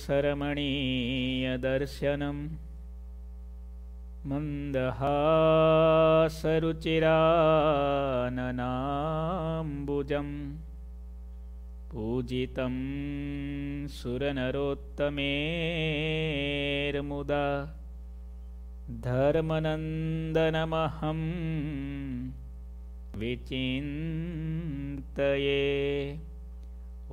सरमणीयदर्शनम् मन्दहासरुचिराननाम्बुजम् पूजितं सुरनरोत्तमेर्मुदा धर्मनन्दनमहं विचिन्तये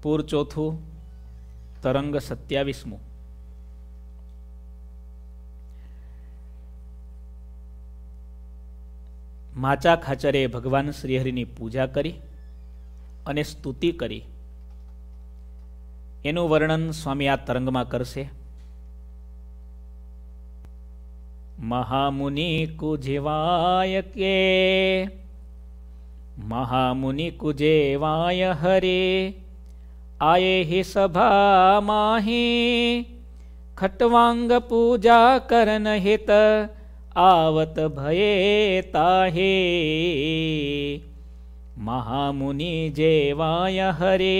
પૂર ચોથું તરંગ સત્યાવીસમું માચા ખાચરે ભગવાન શ્રીહરિની પૂજા કરી અને સ્તુતિ કરી એનું વર્ણન સ્વામી આ તરંગમાં કરશે મહામુનિ કુજેવાય કે મહામુનિ કુજેવાય હરે આયે હિ સભા માહી ખટવાંગ પૂજા કરન હિત આવત ભયે તાહે મહામુનિ જેવાય હરે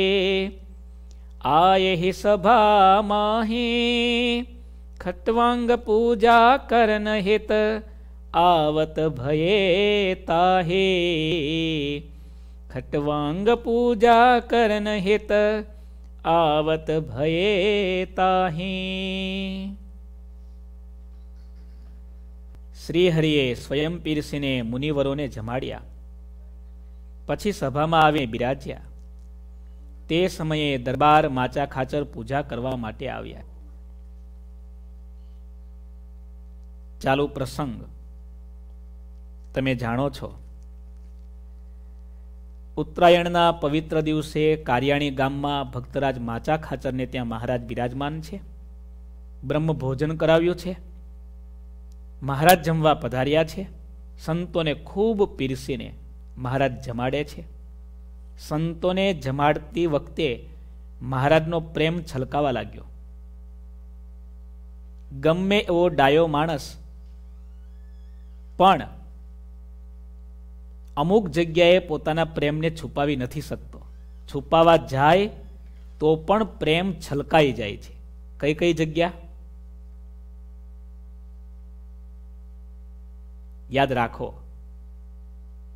આય હિ સભા માહી ખટવાંગ પૂજા કરન હિત આવત ભયે તાહે ખટવાંગ પૂજા કરન હેત આવત ભયે તાહી શ્રીહરિએ સ્વયં પીરસીને મુનિવરોને જમાડ્યા પછી સભામાં આવી બિરાજ્યા તે સમયે દરબાર માચા ખાચર પૂજા કરવા માટે આવ્યા ચાલુ પ્રસંગ તમે જાણો છો ઉત્તરાયણના પવિત્ર દિવસે કારિયાણી ગામમાં ભક્તરાજ માચા ખાચરને ત્યાં મહારાજ બિરાજમાન છે બ્રહ્મ ભોજન કરાવ્યું છે મહારાજ જમવા પધાર્યા છે સંતોને ખૂબ પીરસીને મહારાજ જમાડે છે સંતોને જમાડતી વખતે મહારાજનો પ્રેમ છલકાવા લાગ્યો ગમે એવો ડાયો માણસ પણ અમુક જગ્યાએ પોતાના પ્રેમને છુપાવી નથી શકતો છુપાવા જાય તો પણ પ્રેમ છલકાઈ જાય છે કઈ કઈ જગ્યા યાદ રાખો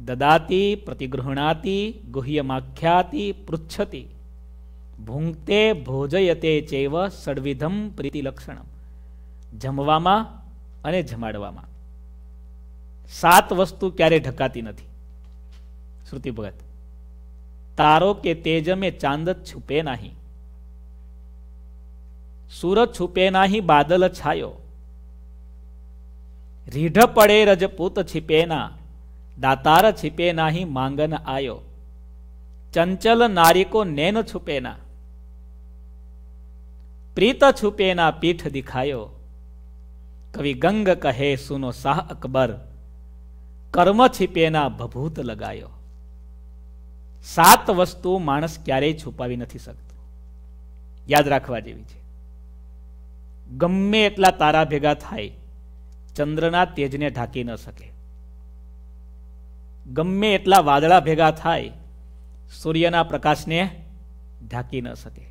દદાતી પ્રતિગૃહણાતી ગુહ્યમાખ્યાતી પૃચ્છતી ભૂંગતે ભોજયતે ચેવ સડવિધમ પ્રીતિલક્ષણમ જમવામાં અને જમાડવામાં સાત વસ્તુ ક્યારે ઢકાતી નથી श्रुति भगत तारों के तेज में चांद छुपे नहीं सूरज छुपे नहीं बादल छायो रीढ पड़े रजपूत छिपे ना दातार छिपे नहीं मांगन आयो चंचल नारी को नैन छुपे ना प्रीत छुपे ना पीठ दिखायो कवि गंग कहे सुनो शाह अकबर कर्म छिपे ना भभूत लगायो સાત વસ્તુ માણસ ક્યારેય છુપાવી નથી શકતો યાદ રાખવા જેવી છે ગમે એટલા તારા ભેગા થાય ચંદ્રના તેજને ઢાંકી ન શકે ગમે એટલા વાદળા ભેગા થાય સૂર્યના પ્રકાશને ઢાંકી ન શકે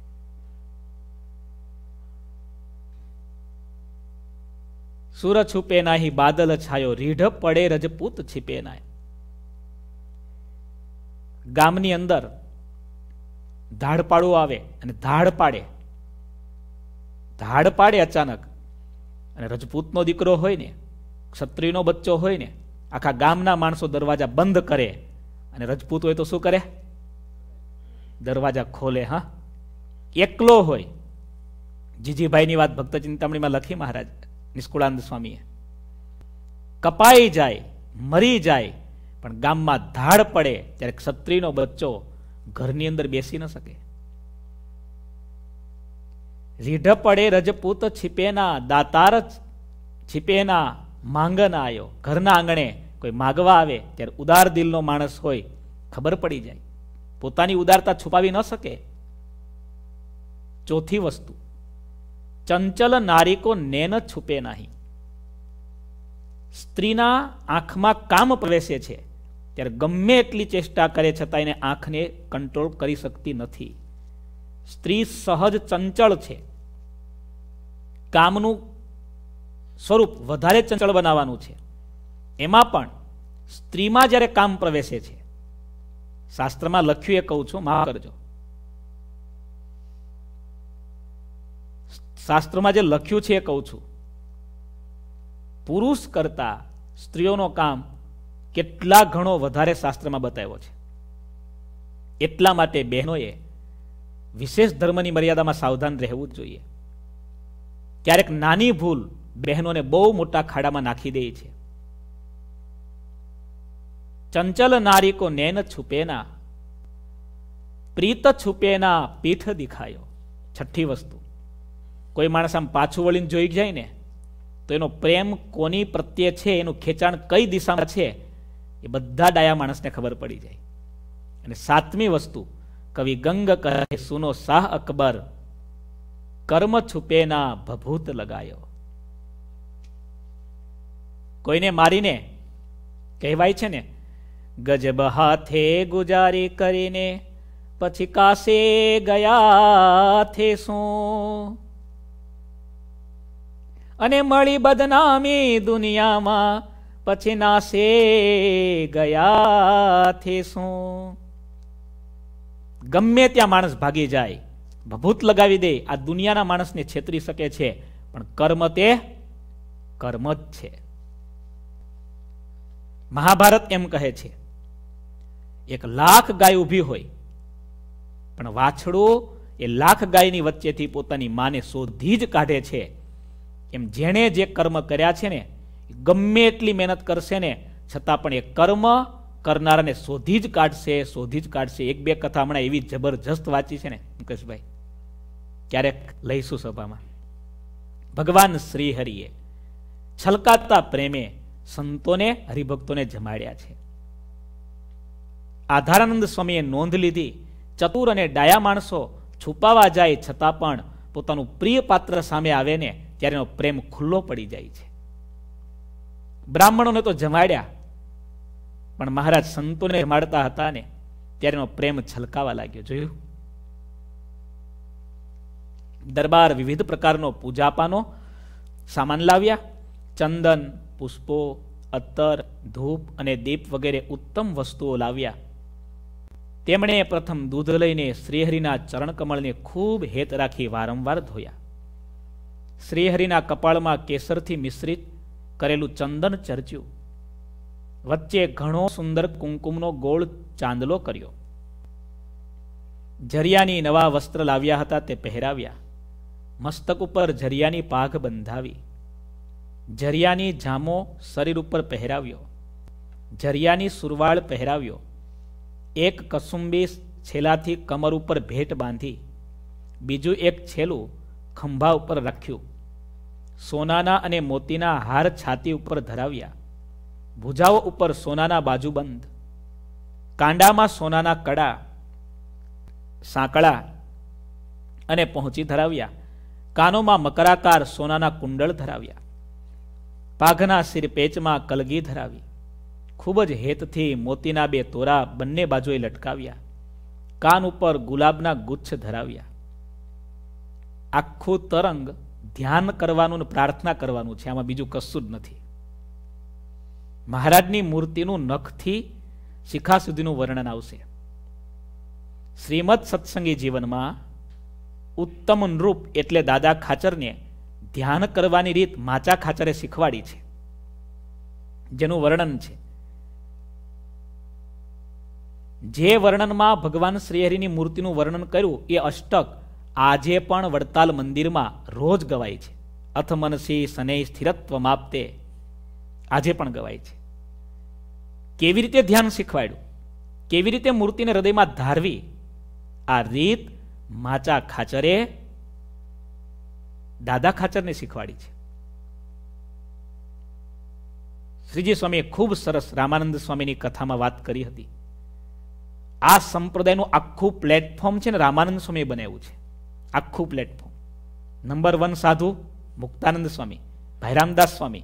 સૂરજ છુપે નાહી બાદલ છાયો રીઢ પડે રજપૂત છીપે નાય ગામની અંદર ધાડપાડો આવે અને ધાડ પાડે ધાડ પાડે અચાનક અને રજપૂતનો દીકરો હોય ને ક્ષત્રિયનો બચ્ચો હોય ને આખા ગામના માણસો દરવાજા બંધ કરે અને રજપૂત હોય તો શું કરે દરવાજા ખોલે હા એકલો હોય જીજીભાઈની વાત ભક્ત ચિંતામણીમાં લખી મહારાજ નિષ્કુળાનંદ સ્વામીએ કપાઈ જાય મરી જાય પણ ગામમાં ધાડ પડે ત્યારે ક્ષત્રિયનો બચ્ચો ઘરની અંદર બેસી ન શકે રીઢ પડે રજપૂત છીપેના દાતાર છીપેના માંગના આવ્યો ઘરના આંગણે કોઈ માગવા આવે ત્યારે ઉદાર દિલનો માણસ હોય ખબર પડી જાય પોતાની ઉદારતા છુપાવી ન શકે ચોથી વસ્તુ ચંચલ નારીકો નેન છુપે નહીં સ્ત્રીના આંખમાં કામ પ્રવેશે છે ત્યારે ગમે એટલી ચેષ્ટા કરે છતાં એને આંખને કંટ્રોલ કરી શકતી નથી સ્ત્રી સહજ ચંચળ છે કામનું સ્વરૂપ વધારે ચંચળ બનાવવાનું છે એમાં પણ સ્ત્રીમાં જ્યારે કામ પ્રવેશે છે શાસ્ત્રમાં લખ્યું એ કહું છું માફ કરજો શાસ્ત્રમાં જે લખ્યું છે એ કહું છું પુરુષ કરતા સ્ત્રીઓનો કામ કેટલા ઘણો વધારે શાસ્ત્રમાં બતાવ્યો છે એટલા માટે બહેનોએ વિશેષ ધર્મની મર્યાદામાં સાવધાન રહેવું જોઈએ ક્યારેક નાની ભૂલ બહેનોને બહુ મોટા ખાડામાં નાખી દે છે ચંચલ નારીકો નેન નૈન છુપેના પ્રીત છુપેના પીઠ દેખાયો છઠ્ઠી વસ્તુ કોઈ માણસ આમ પાછું વળીને જોઈ જાય ને તો એનો પ્રેમ કોની પ્રત્યે છે એનું ખેંચાણ કઈ દિશામાં છે એ બધા ડાયા માણસને ખબર પડી જાય અને સાતમી વસ્તુ કવિ ગંગ કહે સુનો શાહ અકબર કર્મ છુપેના ભભૂત લગાયો કોઈને મારીને કહેવાય છે ને ગજબ હાથે ગુજારી કરીને પછી કાસે ગયા થે શું અને મળી બદનામી દુનિયામાં પછી નાશે ગયા શું ગમે ત્યાં માણસ ભાગી જાય ભભૂત લગાવી દે આ દુનિયાના માણસને છેતરી શકે છે પણ કર્મ તે કર્મ જ છે મહાભારત એમ કહે છે એક લાખ ગાય ઊભી હોય પણ વાછડો એ લાખ ગાયની વચ્ચેથી પોતાની માને શોધી જ કાઢે છે એમ જેણે જે કર્મ કર્યા છે ને ગમે એટલી મહેનત કરશે ને છતાં પણ એ કર્મ કરનારાને શોધી જ કાઢશે શોધી જ કાઢશે એક બે કથા હમણાં એવી જબરજસ્ત વાંચી છે ને મુકેશભાઈ ક્યારેક લઈશું સભામાં ભગવાન શ્રીહરિએ છલકાતા પ્રેમે સંતોને હરિભક્તોને જમાડ્યા છે આધારાનંદ સ્વામીએ નોંધ લીધી ચતુર અને ડાયા માણસો છુપાવા જાય છતાં પણ પોતાનું પ્રિય પાત્ર સામે આવે ને ત્યારે એનો પ્રેમ ખુલ્લો પડી જાય છે બ્રાહ્મણોને તો જમાડ્યા પણ મહારાજ સંતોને જમાડતા હતા ને ત્યારે એનો પ્રેમ છલકાવા લાગ્યો જોયું દરબાર વિવિધ પ્રકારનો પૂજાપાનો સામાન લાવ્યા ચંદન પુષ્પો અત્તર ધૂપ અને દીપ વગેરે ઉત્તમ વસ્તુઓ લાવ્યા તેમણે પ્રથમ દૂધ લઈને શ્રીહરિના ચરણકમળને ખૂબ હેત રાખી વારંવાર ધોયા શ્રીહરિના કપાળમાં કેસરથી મિશ્રિત કરેલું ચંદન ચર્ચ્યું વચ્ચે ઘણો સુંદર કુંકુમનો ગોળ ચાંદલો કર્યો ઝરિયાની નવા વસ્ત્ર લાવ્યા હતા તે પહેરાવ્યા મસ્તક ઉપર ઝરિયાની પાઘ બંધાવી ઝરિયાની જામો શરીર ઉપર પહેરાવ્યો ઝરિયાની સુરવાળ પહેરાવ્યો એક કસુંબી છેલાથી કમર ઉપર ભેટ બાંધી બીજું એક છેલું ખંભા ઉપર રાખ્યું સોનાના અને મોતીના હાર છાતી ઉપર ધરાવ્યા ભુજાઓ ઉપર સોનાના બાજુબંધ કાંડામાં સોનાના કડા સાંકળા અને પહોંચી ધરાવ્યા કાનોમાં મકરાકાર સોનાના કુંડળ ધરાવ્યા પાઘના સિરપેચમાં કલગી ધરાવી ખૂબ જ હેતથી મોતીના બે તોરા બંને બાજુએ લટકાવ્યા કાન ઉપર ગુલાબના ગુચ્છ ધરાવ્યા આખું તરંગ ધ્યાન કરવાનું ને પ્રાર્થના કરવાનું છે આમાં બીજું કશું જ નથી મહારાજની મૂર્તિનું નખથી શિખા સુધીનું વર્ણન આવશે શ્રીમદ સત્સંગી જીવનમાં ઉત્તમ નૃપ એટલે દાદા ખાચરને ધ્યાન કરવાની રીત માચા ખાચરે શીખવાડી છે જેનું વર્ણન છે જે વર્ણનમાં ભગવાન શ્રીહરિની મૂર્તિનું વર્ણન કર્યું એ અષ્ટક આજે પણ વડતાલ મંદિરમાં રોજ ગવાય છે અથમનસી શનૈ સ્થિરત્વ માપતે આજે પણ ગવાય છે કેવી રીતે ધ્યાન શીખવાડ્યું કેવી રીતે મૂર્તિને હૃદયમાં ધારવી આ રીત માચા ખાચરે દાદા ખાચરને શીખવાડી છે શ્રીજી સ્વામીએ ખૂબ સરસ રામાનંદ સ્વામીની કથામાં વાત કરી હતી આ સંપ્રદાયનું આખું પ્લેટફોર્મ છે ને રામાનંદ સ્વામીએ બનાવ્યું છે આખું પ્લેટફોર્મ નંબર વન સાધુ મુક્તાનંદ સ્વામી ભાઈરામદાસ સ્વામી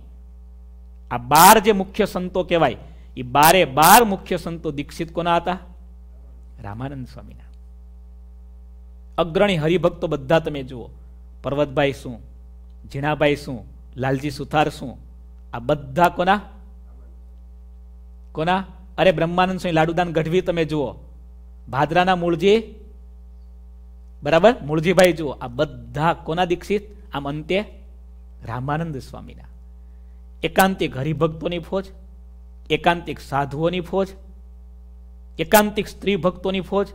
આ બાર જે મુખ્ય સંતો કહેવાય એ બારે બાર મુખ્ય સંતો દીક્ષિત કોના હતા રામાનંદ સ્વામીના અગ્રણી હરિભક્તો બધા તમે જુઓ પર્વતભાઈ શું ઝીણાભાઈ શું લાલજી સુથાર શું આ બધા કોના કોના અરે બ્રહ્માનંદ સ્વામી લાડુદાન ગઢવી તમે જુઓ ભાદરાના મૂળજી બરાબર મૂળજીભાઈ જુઓ આ બધા કોના દીક્ષિત આમ અંતે રામાનંદ સ્વામીના એકાંતિક હરિભક્તોની ફોજ એકાંતિક સાધુઓની ફોજ એકાંતિક સ્ત્રી ભક્તોની ફોજ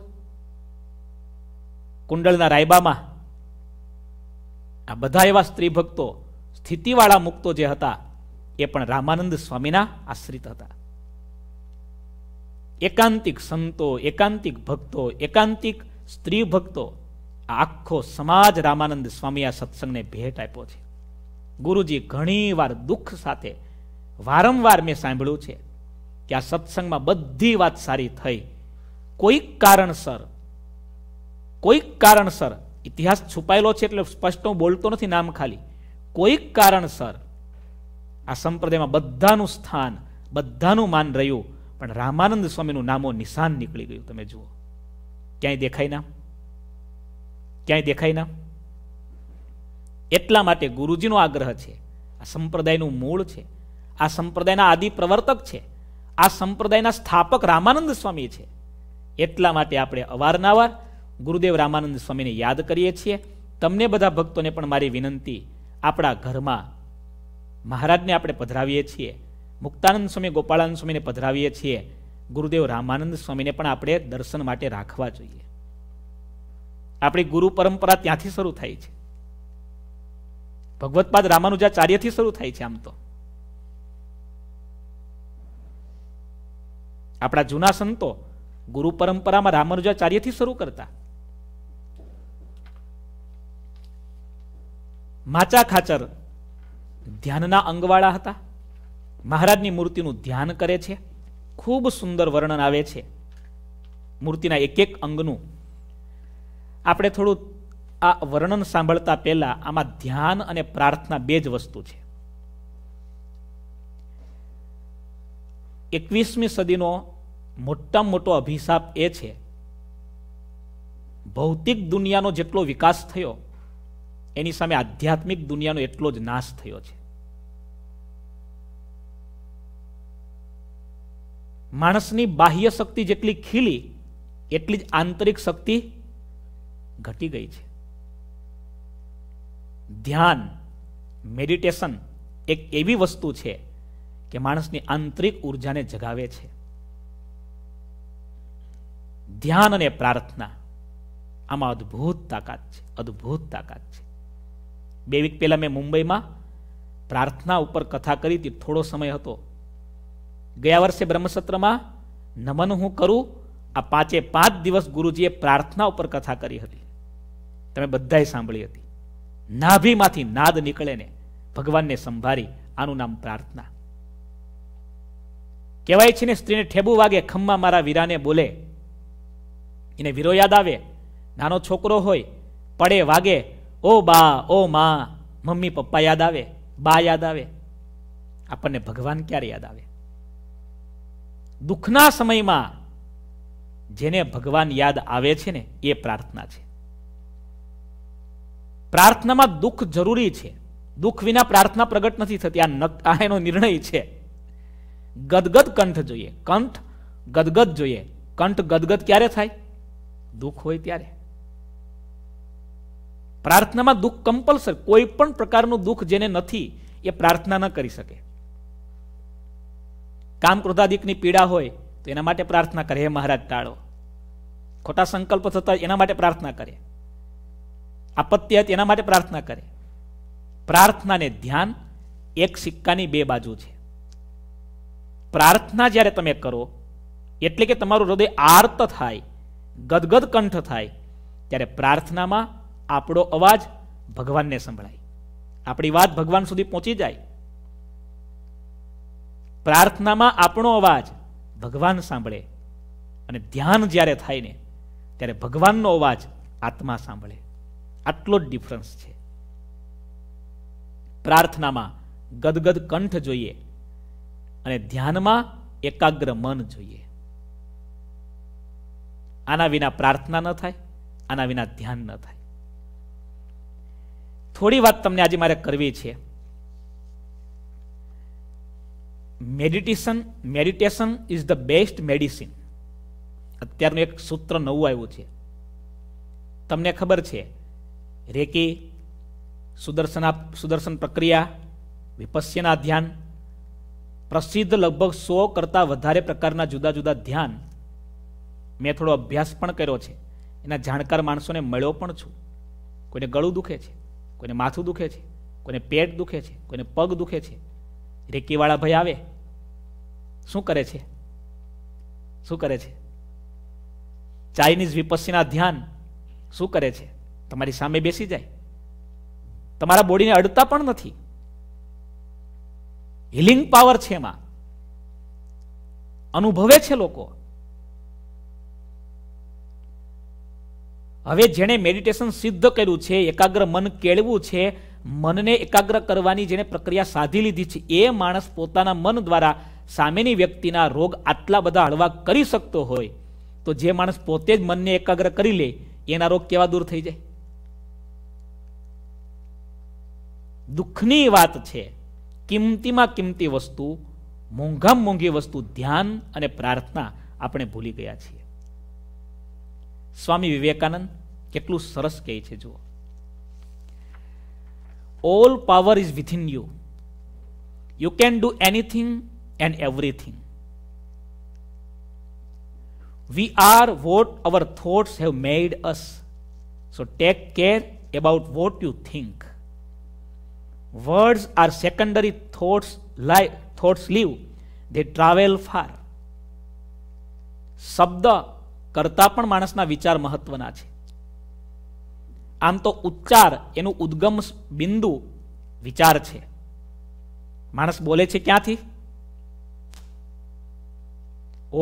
કુંડળના રાયબામાં આ બધા એવા સ્ત્રી ભક્તો સ્થિતિવાળા મુક્તો જે હતા એ પણ રામાનંદ સ્વામીના આશ્રિત હતા એકાંતિક સંતો એકાંતિક ભક્તો એકાંતિક સ્ત્રી ભક્તો આખો સમાજ રામાનંદ સ્વામી આ સત્સંગને ભેટ આપ્યો છે ગુરુજી ઘણીવાર દુઃખ સાથે વારંવાર મેં સાંભળ્યું છે કે આ સત્સંગમાં બધી વાત સારી થઈ કોઈક કારણસર કોઈક કારણસર ઇતિહાસ છુપાયેલો છે એટલે સ્પષ્ટ હું બોલતો નથી નામ ખાલી કોઈક કારણસર આ સંપ્રદાયમાં બધાનું સ્થાન બધાનું માન રહ્યું પણ રામાનંદ સ્વામીનું નામો નિશાન નીકળી ગયું તમે જુઓ ક્યાંય દેખાય ના ક્યાંય દેખાય ના એટલા માટે ગુરુજીનો આગ્રહ છે આ સંપ્રદાયનું મૂળ છે આ સંપ્રદાયના આદિ પ્રવર્તક છે આ સંપ્રદાયના સ્થાપક રામાનંદ સ્વામી છે એટલા માટે આપણે અવારનવાર ગુરુદેવ રામાનંદ સ્વામીને યાદ કરીએ છીએ તમને બધા ભક્તોને પણ મારી વિનંતી આપણા ઘરમાં મહારાજને આપણે પધરાવીએ છીએ મુક્તાનંદ સ્વામી ગોપાળાનંદ સ્વામીને પધરાવીએ છીએ ગુરુદેવ રામાનંદ સ્વામીને પણ આપણે દર્શન માટે રાખવા જોઈએ આપણી ગુરુ પરંપરા ત્યાંથી શરૂ થાય છે ભગવતપાદ રામાનુજાચાર્યથી શરૂ થાય છે આમ તો આપણા જૂના સંતો ગુરુ પરંપરામાં રામાનુજાચાર્યથી શરૂ કરતા માચા ખાચર ધ્યાનના અંગવાળા હતા મહારાજની મૂર્તિનું ધ્યાન કરે છે ખૂબ સુંદર વર્ણન આવે છે મૂર્તિના એક એક અંગનું આપણે થોડું આ વર્ણન સાંભળતા પહેલા આમાં ધ્યાન અને પ્રાર્થના બે જ વસ્તુ છે એકવીસમી સદીનો મોટામાં મોટો અભિશાપ એ છે ભૌતિક દુનિયાનો જેટલો વિકાસ થયો એની સામે આધ્યાત્મિક દુનિયાનો એટલો જ નાશ થયો છે માણસની બાહ્ય શક્તિ જેટલી ખીલી એટલી જ આંતરિક શક્તિ ઘટી ગઈ છે ધ્યાન મેડિટેશન એક એવી વસ્તુ છે કે માણસની આંતરિક ઉર્જાને જગાવે છે ધ્યાન અને પ્રાર્થના આમાં અદ્ભુત તાકાત છે અદ્ભુત તાકાત છે બે વીક પહેલા મેં મુંબઈમાં પ્રાર્થના ઉપર કથા કરી હતી થોડો સમય હતો ગયા વર્ષે બ્રહ્મસત્રમાં નમન હું કરું આ પાંચે પાંચ દિવસ ગુરુજીએ પ્રાર્થના ઉપર કથા કરી હતી તમે બધાએ સાંભળી હતી નાભીમાંથી નાદ નીકળે ને ભગવાનને સંભાળી આનું નામ પ્રાર્થના કહેવાય છે ને સ્ત્રીને ઠેબુ વાગે ખમ્મા મારા વીરાને બોલે એને વીરો યાદ આવે નાનો છોકરો હોય પડે વાગે ઓ બા ઓ મા મમ્મી પપ્પા યાદ આવે બા યાદ આવે આપણને ભગવાન ક્યારે યાદ આવે દુઃખના સમયમાં જેને ભગવાન યાદ આવે છે ને એ પ્રાર્થના છે પ્રાર્થનામાં દુઃખ જરૂરી છે દુઃખ વિના પ્રાર્થના પ્રગટ નથી થતી આ એનો નિર્ણય છે ગદગદ કંઠ જોઈએ કંઠ ગદગદ જોઈએ કંઠ ગદગદ ક્યારે થાય દુઃખ હોય ત્યારે પ્રાર્થનામાં દુઃખ કમ્પલસર કોઈ પણ પ્રકારનું દુઃખ જેને નથી એ પ્રાર્થના ન કરી શકે કામ ક્રોધાદિકની પીડા હોય તો એના માટે પ્રાર્થના કરે હે મહારાજ ટાળો ખોટા સંકલ્પ થતા એના માટે પ્રાર્થના કરે આપત્તિ હતી એના માટે પ્રાર્થના કરે પ્રાર્થનાને ધ્યાન એક સિક્કાની બે બાજુ છે પ્રાર્થના જ્યારે તમે કરો એટલે કે તમારું હૃદય આર્ત થાય ગદગદ કંઠ થાય ત્યારે પ્રાર્થનામાં આપણો અવાજ ભગવાનને સંભળાય આપણી વાત ભગવાન સુધી પહોંચી જાય પ્રાર્થનામાં આપણો અવાજ ભગવાન સાંભળે અને ધ્યાન જ્યારે થાય ને ત્યારે ભગવાનનો અવાજ આત્મા સાંભળે આટલો જ ડિફરન્સ છે પ્રાર્થનામાં ગદગદ કંઠ જોઈએ અને ધ્યાનમાં એકાગ્ર મન જોઈએ આના વિના પ્રાર્થના ન થાય આના વિના ધ્યાન ન થાય થોડી વાત તમને આજે મારે કરવી છે meditation meditation is the best medicine અત્યારનું એક સૂત્ર નવું આવ્યું છે તમને ખબર છે રેકી સુદર્શના સુદર્શન પ્રક્રિયા વિપસ્યના ધ્યાન પ્રસિદ્ધ લગભગ સો કરતાં વધારે પ્રકારના જુદા જુદા ધ્યાન મેં થોડો અભ્યાસ પણ કર્યો છે એના જાણકાર માણસોને મળ્યો પણ છું કોઈને ગળું દુખે છે કોઈને માથું દુખે છે કોઈને પેટ દુખે છે કોઈને પગ દુખે છે રેકીવાળા ભાઈ આવે શું કરે છે શું કરે છે ચાઇનીઝ વિપસ્યના ધ્યાન શું કરે છે તમારી સામે બેસી જાય તમારા બોડીને અડતા પણ નથી હિલિંગ પાવર છે એમાં અનુભવે છે લોકો હવે જેણે મેડિટેશન સિદ્ધ કર્યું છે એકાગ્ર મન કેળવું છે મનને એકાગ્ર કરવાની જેને પ્રક્રિયા સાધી લીધી છે એ માણસ પોતાના મન દ્વારા સામેની વ્યક્તિના રોગ આટલા બધા હળવા કરી શકતો હોય તો જે માણસ પોતે જ મનને એકાગ્ર કરી લે એના રોગ કેવા દૂર થઈ જાય દુઃખની વાત છે કિંમતીમાં કિંમતી વસ્તુ મોંઘામ મોંઘી વસ્તુ ધ્યાન અને પ્રાર્થના આપણે ભૂલી ગયા છીએ સ્વામી વિવેકાનંદ કેટલું સરસ કહે છે જુઓ all power is within you you can do anything and everything we are what our thoughts have made us so take care about what you think words are secondary thoughts live, thoughts live They travel far શબ્દ કરતાં પણ માણસના વિચાર મહત્વના છે આમ તો ઉચ્ચાર એનું ઉદ્ગમ બિંદુ વિચાર છે માણસ બોલે છે ક્યાંથી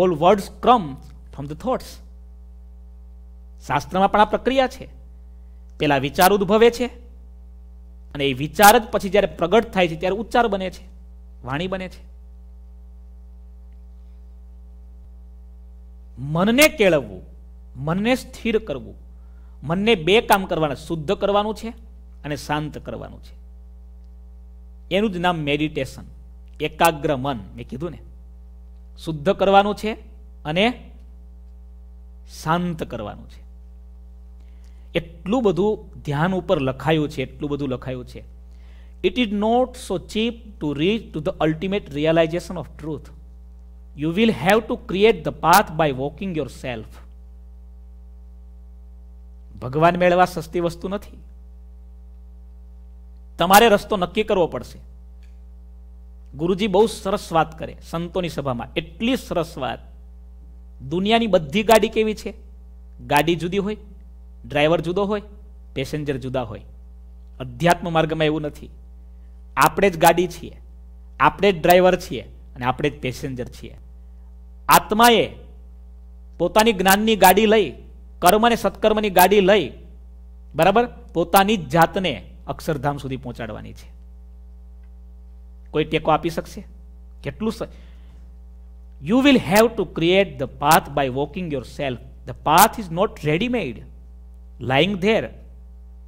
all words come from the thoughts શાસ્ત્રમાં પણ આ પ્રક્રિયા છે પેલા વિચાર ઉદ્ભવે છે અને એ વિચાર જ પછી જ્યારે પ્રગટ થાય છે ત્યારે ઉચ્ચાર બને છે વાણી બને છે મનને કેળવવું મનને સ્થિર કરવું મનને બે કામ કરવાના શુદ્ધ કરવાનું છે અને શાંત કરવાનું છે એનું જ નામ મેડિટેશન એકાગ્ર મન મેં કીધું ને શુદ્ધ કરવાનું છે અને શાંત કરવાનું છે એટલું બધું ધ્યાન ઉપર લખાયું છે એટલું બધું લખાયું છે it is not so cheap to reach to the ultimate realization of truth you will have to create the path by walking yourself ભગવાન મેળવા સસ્તી વસ્તુ નથી તમારે રસ્તો નક્કી કરવો પડશે ગુરુજી બહુ સરસ વાત કરે સંતોની સભામાં એટલી સરસ વાત દુનિયાની બધી ગાડી કેવી છે ગાડી જુદી હોય ડ્રાઈવર જુદો હોય પેસેન્જર જુદા હોય અધ્યાત્મ માર્ગમાં એવું નથી આપણે જ ગાડી છીએ આપણે જ ડ્રાઈવર છીએ અને આપણે જ પેસેન્જર છીએ આત્માએ પોતાની જ્ઞાનની ગાડી લઈ કર્મ અને સત્કર્મની ગાડી લઈ બરાબર પોતાની જ જાતને અક્ષરધામ સુધી પહોંચાડવાની છે કોઈ ટેકો આપી શકશે કેટલું you will have to create the path by walking yourself the path is not readymade lying there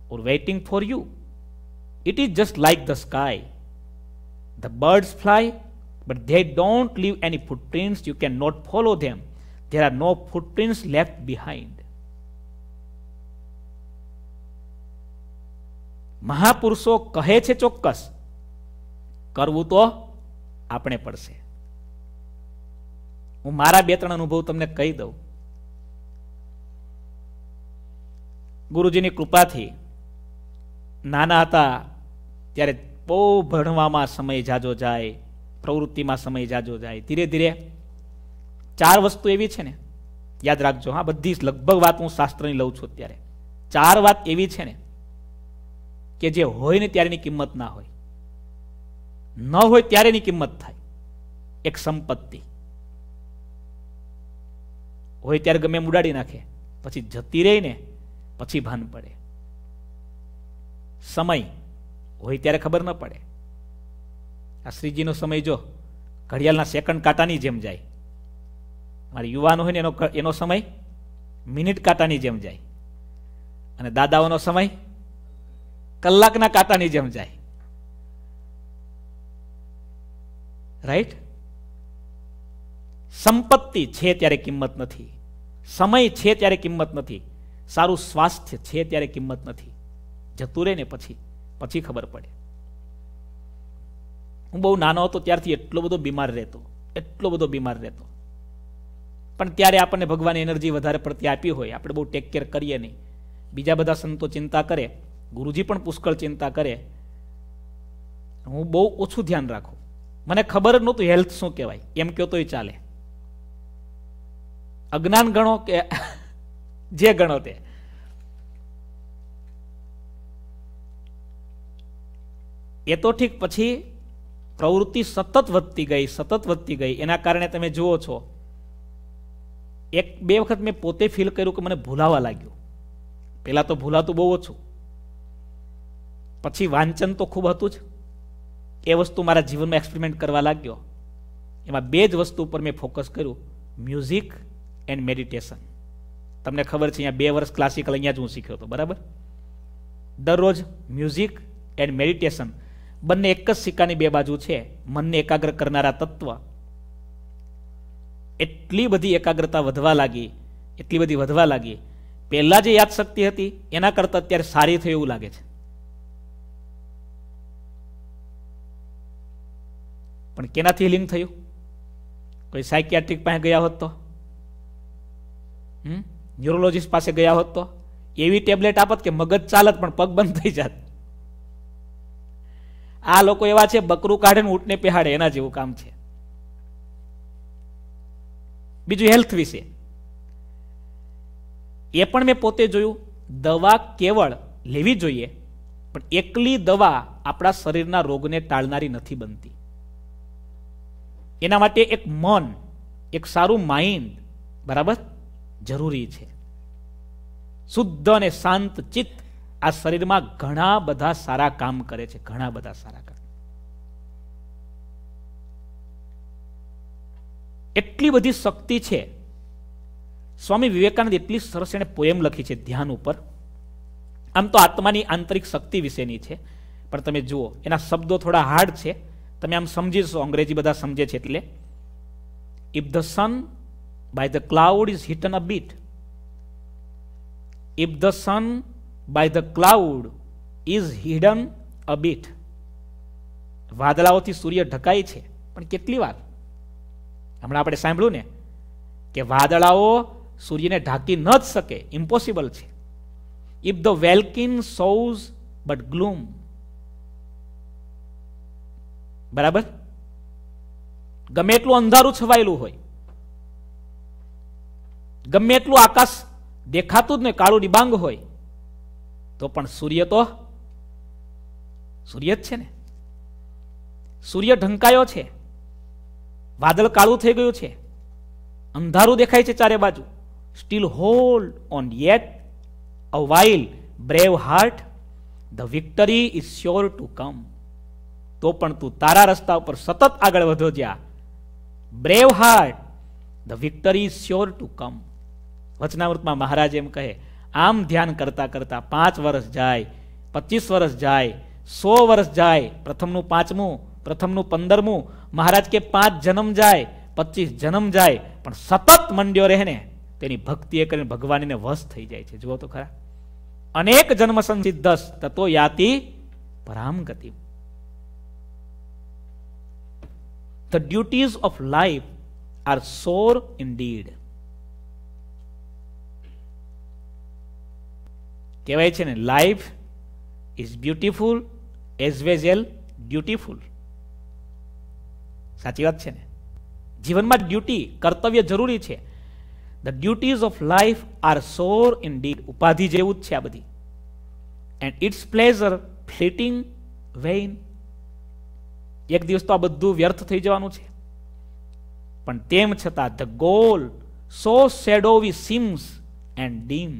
or waiting for you. It is just like the sky. The birds fly, but they don't leave any footprints. You cannot follow them. There are no footprints left behind. મહાપુરુષો કહે છે ચોક્કસ કરવું તો આપણે પડશે હું મારા બે ત્રણ અનુભવ તમને કહી દઉં ગુરુજીની કૃપાથી નાના હતા ત્યારે બહુ ભણવામાં સમય જાજો જાય પ્રવૃત્તિમાં સમય જાજો જાય ધીરે ધીરે ચાર વસ્તુ એવી છે ને યાદ રાખજો હા બધી લગભગ વાત હું શાસ્ત્રની લઉં છું અત્યારે ચાર વાત એવી છે ને કે જે હોય ને ત્યારેની કિંમત ના હોય ન હોય ત્યારેની કિંમત થાય એક સંપત્તિ હોય ત્યારે ગમે એમ ઉડાડી નાખે પછી જતી રહી ને પછી ભાન પડે સમય હોય ત્યારે ખબર ન પડે આ શ્રીજીનો સમય જો ઘડિયાળના સેકન્ડ કાંટાની જેમ જાય મારે યુવાનો હોય ને એનો એનો સમય મિનિટ કાંટાની જેમ જાય અને દાદાઓનો સમય કલાકના કાંટાની જેમ જાય રાઈટ સંપત્તિ છે ત્યારે કિંમત નથી સમય છે ત્યારે કિંમત નથી સારું સ્વાસ્થ્ય છે ત્યારે કિંમત નથી જતું રહે ને પછી પછી ખબર પડે હું બહુ નાનો હતો ત્યારથી એટલો બધો બીમાર રહેતો એટલો બધો બીમાર રહેતો પણ ત્યારે આપણને ભગવાને એનર્જી વધારે પડતી આપી હોય આપણે બહુ ટેક કેર કરીએ નહીં બીજા બધા સંતો ચિંતા કરે ગુરુજી પણ પુષ્કળ ચિંતા કરે હું બહુ ઓછું ધ્યાન રાખું મને ખબર જ નહોતું હેલ્થ શું કહેવાય એમ કહો તો ચાલે અજ્ઞાન ગણો કે જે ગણો તે એ તો ઠીક પછી પ્રવૃત્તિ સતત વધતી ગઈ સતત વધતી ગઈ એના કારણે તમે જુઓ છો એક બે વખત મેં પોતે ફીલ કર્યું કે મને ભૂલાવા લાગ્યું પહેલાં તો ભૂલાતું બહુ ઓછું પછી વાંચન તો ખૂબ હતું જ એ વસ્તુ મારા જીવનમાં એક્સપેરિમેન્ટ કરવા લાગ્યો એમાં બે જ વસ્તુ પર મેં ફોકસ કર્યું મ્યુઝિક એન્ડ મેડિટેશન તમને ખબર છે અહીંયા બે વર્ષ ક્લાસિકલ અહીંયા જ હું શીખ્યો હતો બરાબર દરરોજ મ્યુઝિક એન્ડ મેડિટેશન બંને એક જ સિક્કાની બે બાજુ છે મનને એકાગ્ર કરનારા તત્વ એટલી બધી એકાગ્રતા વધવા લાગી એટલી બધી વધવા લાગી પહેલાં જે યાદશક્તિ હતી એના કરતાં અત્યારે સારી થઈ એવું લાગે છે પણ કેનાથી હિલિંગ થયું કોઈ સાયકિયાટ્રિક પાસે ગયા હોત તો હમ ન્યુરોલોજીસ્ટ પાસે ગયા હોત તો એવી ટેબ્લેટ આપત કે મગજ ચાલત પણ પગ બંધ થઈ જાત આ લોકો એવા છે બકરું કાઢે ને ઊંટને પહેહાડે એના જેવું કામ છે બીજું હેલ્થ વિશે એ પણ મેં પોતે જોયું દવા કેવળ લેવી જોઈએ પણ એકલી દવા આપણા શરીરના રોગને ટાળનારી નથી બનતી એના માટે એક મન એક સારું માઇન્ડ બરાબર જરૂરી છે શુદ્ધ અને શાંત ચિત્ત આ શરીરમાં ઘણા બધા સારા કામ કરે છે ઘણા બધા સારા કામ એટલી બધી શક્તિ છે સ્વામી વિવેકાનંદ એટલી સરસ એને પોયમ લખી છે ધ્યાન ઉપર આમ તો આત્માની આંતરિક શક્તિ વિશેની છે પણ તમે જુઓ એના શબ્દો થોડા હાર્ડ છે તમે આમ સમજીશો અંગ્રેજી બધા સમજે છે એટલે if the sun by the cloud is hidden a bit. If the sun by the cloud is hidden a bit. વાદળાઓથી સૂર્ય ઢકાય છે પણ કેટલી વાર હમણાં આપણે સાંભળ્યું ને કે વાદળાઓ સૂર્યને ઢાંકી ન જ શકે ઇમ્પોસિબલ છે if the welkin shows but gloom બરાબર ગમે એટલું અંધારું છવાયેલું હોય ગમે એટલું આકાશ દેખાતું જ નહીં કાળું ડિબાંગ હોય તો પણ સૂર્ય તો સૂર્ય જ છે ને સૂર્ય ઢંકાયો છે વાદળ કાળું થઈ ગયું છે અંધારું દેખાય છે ચારે બાજુ still hold on yet a while brave heart the victory is sure to come તો પણ તું તારા રસ્તા ઉપર સતત આગળ વધો જ્યાં brave heart the victory is sure to come વચનામૃતમાં મહારાજ એમ કહે આમ ધ્યાન કરતાં કરતાં પાંચ વર્ષ જાય પચીસ વર્ષ જાય સો વર્ષ જાય પ્રથમનું પાંચમું પ્રથમનું પંદરમું મહારાજ કે પાંચ જન્મ જાય પચીસ જન્મ જાય પણ સતત મંડ્યો રહે ને તેની ભક્તિએ કરીને ભગવાનને વશ થઈ જાય છે જુઓ તો ખરા અનેક જન્મ સંસિદ્ધશ દસ યાતિ પરામ ગતિ the duties of life are sore indeed ડીડ કહેવાય છે ને life is beautiful as ways all dutiful સાચી વાત છે ને જીવનમાં ડ્યુટી કર્તવ્ય જરૂરી છે the duties of life are sore indeed ડીડ ઉપાધિ જેવું જ છે આ બધી and its pleasure fleeting vain એક દિવસ તો આ બધું વ્યર્થ થઈ જવાનું છે પણ તેમ છતાં the goal so shadowy seems and dim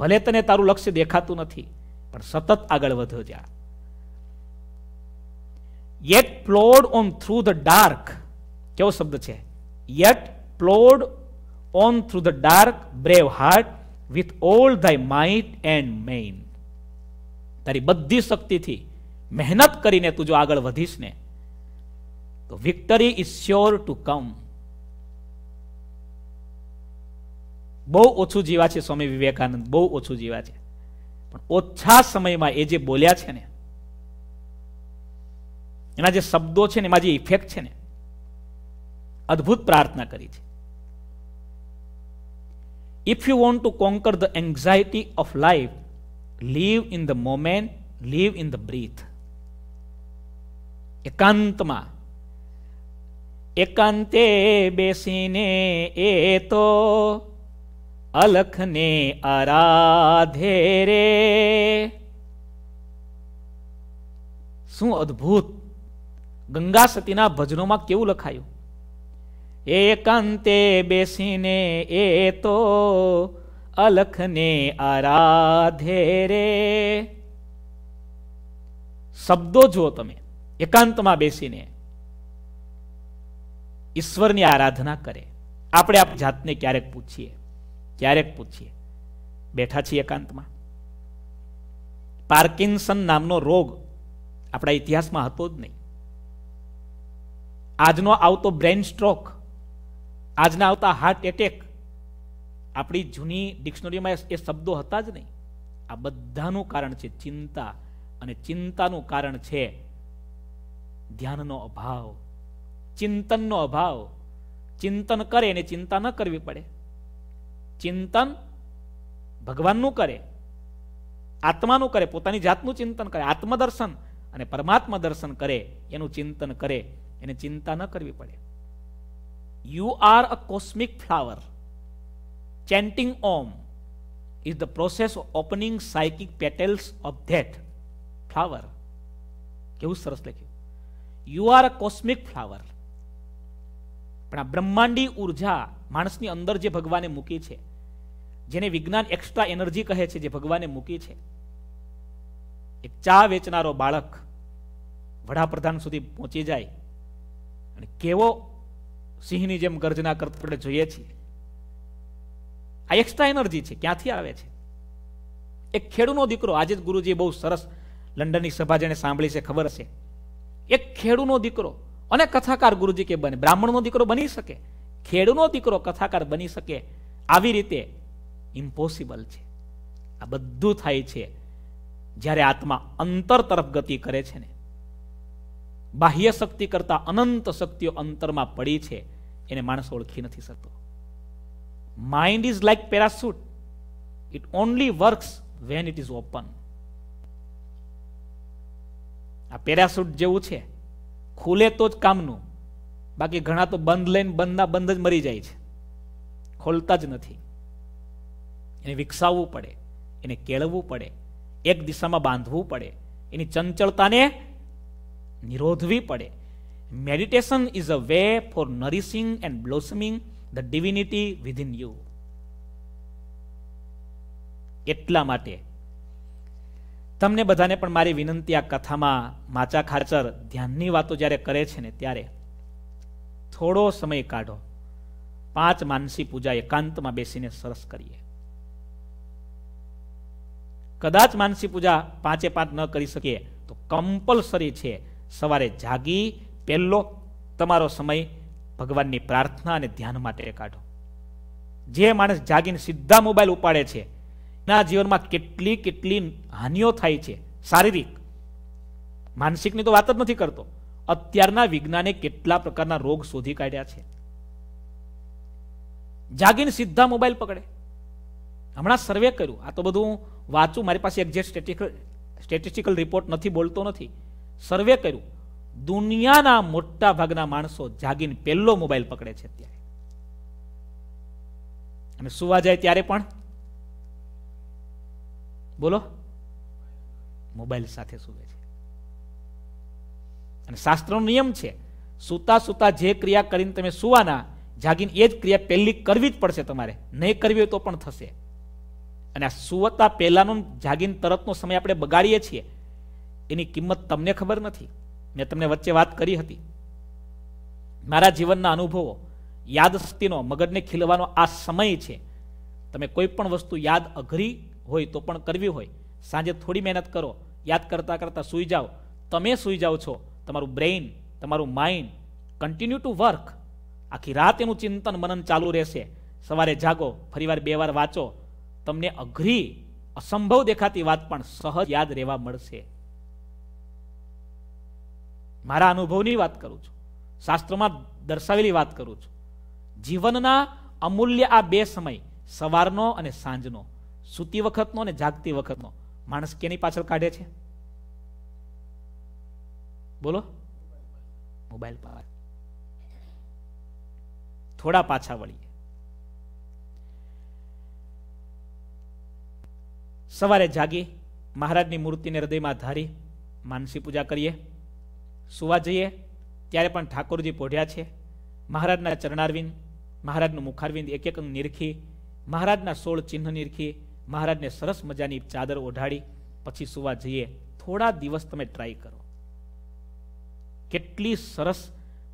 ભલે તને તારું લક્ષ્ય દેખાતું નથી પણ સતત આગળ વધો જા yet plod on through the dark કેવો શબ્દ છે yet plod on through the dark brave heart with all thy might and main તારી બધી શક્તિથી મહેનત કરીને તું જો આગળ વધીશ ને તો victory is sure to come બહુ ઓછું જીવા છે સ્વામી વિવેકાનંદ બહુ ઓછું જીવા છે પણ ઓછા સમયમાં એ જે બોલ્યા છે ને એના જે શબ્દો છે ને એમાં જે ઇફેક્ટ છે ને અદ્ભુત પ્રાર્થના કરી છે if you want to conquer the anxiety of life live in the moment live in the breath એકાંતમાં એકાંતે બેસીને એ તો અલખને આરાધે રે શું અદ્ભુત ગંગા સતીના ભજનોમાં કેવું લખાયું એકાંતે બેસીને એ તો અલખને આરાધે રે શબ્દો જુઓ તમે એકાંતમાં બેસીને ઈશ્વરની આરાધના કરે આપણે આપ જાતને ક્યારેક પૂછીએ ક્યારેક પૂછીએ બેઠા છીએ એકાંતમાં પાર્કિન્સન નામનો રોગ આપણા ઇતિહાસમાં હતો જ નહીં આજનો આવતો બ્રેઇન સ્ટ્રોક આજના આવતા હાર્ટ એટેક આપણી જૂની ડિક્શનરીમાં એ શબ્દો હતા જ નહીં આ બધાનું કારણ છે ચિંતા અને ચિંતાનું કારણ છે ધ્યાનનો અભાવ ચિંતનનો અભાવ ચિંતન કરે એને ચિંતા ન કરવી પડે ચિંતન ભગવાનનું કરે આત્માનું કરે પોતાની જાતનું ચિંતન કરે આત્મદર્શન અને પરમાત્મા દર્શન કરે એનું ચિંતન કરે એને ચિંતા ન કરવી પડે you are a cosmic flower chanting Om is the process opening psychic petals of that flower કેવું સરસ લખ્યું you are a cosmic flower પણ આ બ્રહ્માંડી ઉર્જા માણસની અંદર જે ભગવાને મૂકી છે જેને વિજ્ઞાન એક્સ્ટ્રા એનર્જી કહે છે જે ભગવાને મૂકી છે એક ચા વેચનારો બાળક વડાપ્રધાન સુધી પહોંચી જાય અને કેવો સિંહની જેમ ગર્જના કરતો આપણે જોઈએ છીએ આ એક્સ્ટ્રા એનર્જી છે ક્યાંથી આવે છે એક ખેડૂનો દીકરો આજે જ ગુરુજી બહુ સરસ લંડનની સભા જેને સાંભળી છે ખબર હશે એક ખેડૂનો દીકરો અને કથાકાર ગુરુજી કે બને બ્રાહ્મણનો દીકરો બની શકે ખેડૂનો દીકરો કથાકાર બની શકે આવી રીતે ઇમ્પોસિબલ છે આ બધું થાય છે જ્યારે આત્મા અંતર તરફ ગતિ કરે છે ને બાહ્ય શક્તિ કરતા અનંત શક્તિઓ અંતરમાં પડી છે એને માણસ ઓળખી નથી શકતો mind is like parachute it only works when it is open આ પેરાસૂટ જેવું છે ખુલે તો જ કામનું બાકી ઘણા તો બંધ લઈને બંધના બંધ જ મરી જાય છે ખોલતા જ નથી એને વિકસાવવું પડે એને કેળવવું પડે એક દિશામાં બાંધવું પડે એની ચંચળતાને નિરોધવી પડે meditation is a way for nourishing and blossoming the divinity within you એટલા માટે તમને બધાને પણ મારી વિનંતી આ કથામાં માચા ખાચર ધ્યાનની વાતો જ્યારે કરે છે ને ત્યારે થોડો સમય કાઢો પાંચ માનસી પૂજા એકાંતમાં બેસીને સરસ કરીએ કદાચ માનસી પૂજા પાંચે પાંચ ન કરી શકીએ તો કમ્પલસરી છે સવારે જાગી પહેલો તમારો સમય ભગવાનની પ્રાર્થના અને ધ્યાન માટે કાઢો જે માણસ જાગીને સીધા મોબાઈલ ઉપાડે છે એના જીવનમાં કેટલી કેટલી હાનિઓ થાય છે શારીરિક માનસિકની તો વાત જ નથી કરતો અત્યારના વિજ્ઞાને કેટલા પ્રકારના રોગ શોધી કાઢ્યા છે જાગીને સીધા મોબાઈલ પકડે હમણાં સર્વે કર્યું આ તો બધું વાંચું મારી પાસે એક્ઝેક્ટ સ્ટેટિકલ સ્ટેટિસ્ટિકલ રિપોર્ટ નથી બોલતો નથી સર્વે કર્યું દુનિયાના મોટા ભાગના માણસો જાગીને પહેલો મોબાઈલ પકડે છે ત્યારે અને સુવા જાય ત્યારે પણ બોલો મોબાઈલ સાથે સુવે છે અને શાસ્ત્રનો નિયમ છે સૂતા સૂતા જે ક્રિયા કરીને તમે સુવાના જાગીને એ જ ક્રિયા પહેલી કરવી જ પડશે તમારે નહીં કરવી હોય તો પણ થશે અને આ સુવતા પહેલાંનો જાગીન તરતનો સમય આપણે બગાડીએ છીએ એની કિંમત તમને ખબર નથી મેં તમને વચ્ચે વાત કરી હતી મારા જીવનના અનુભવો યાદશક્તિનો મગજને ખીલવાનો આ સમય છે તમે કોઈ પણ વસ્તુ યાદ અઘરી હોય તો પણ કરવી હોય સાંજે થોડી મહેનત કરો યાદ કરતાં કરતાં સૂઈ જાઓ તમે સૂઈ જાઓ છો તમારું બ્રેઇન તમારું માઇન્ડ કન્ટિન્યુ ટુ વર્ક આખી રાત એનું ચિંતન મનન ચાલુ રહેશે સવારે જાગો ફરીવાર બે વાર વાંચો તમને અઘરી અસંભવ દેખાતી વાત પણ સહજ યાદ રહેવા મળશે મારા અનુભવની વાત કરું છું શાસ્ત્રમાં દર્શાવેલી વાત કરું છું જીવનના અમૂલ્ય આ બે સમય સવારનો અને સાંજનો સૂતી વખતનો અને જાગતી વખતનો માણસ કેની પાછળ કાઢે છે બોલો મોબાઈલ પાવર થોડા પાછા વળીએ સવારે જાગી મહારાજની મૂર્તિને હૃદયમાં ધારી માનસી પૂજા કરીએ સુવા જઈએ ત્યારે પણ ઠાકોરજી પોઢ્યા છે મહારાજના ચરણારવિંદ મહારાજનું મુખારવિંદ એક એક અંગ નિરખી મહારાજના સોળ ચિહ્ન નિરખી મહારાજને સરસ મજાની ચાદર ઓઢાડી પછી સુવા જઈએ થોડા દિવસ તમે ટ્રાય કરો કેટલી સરસ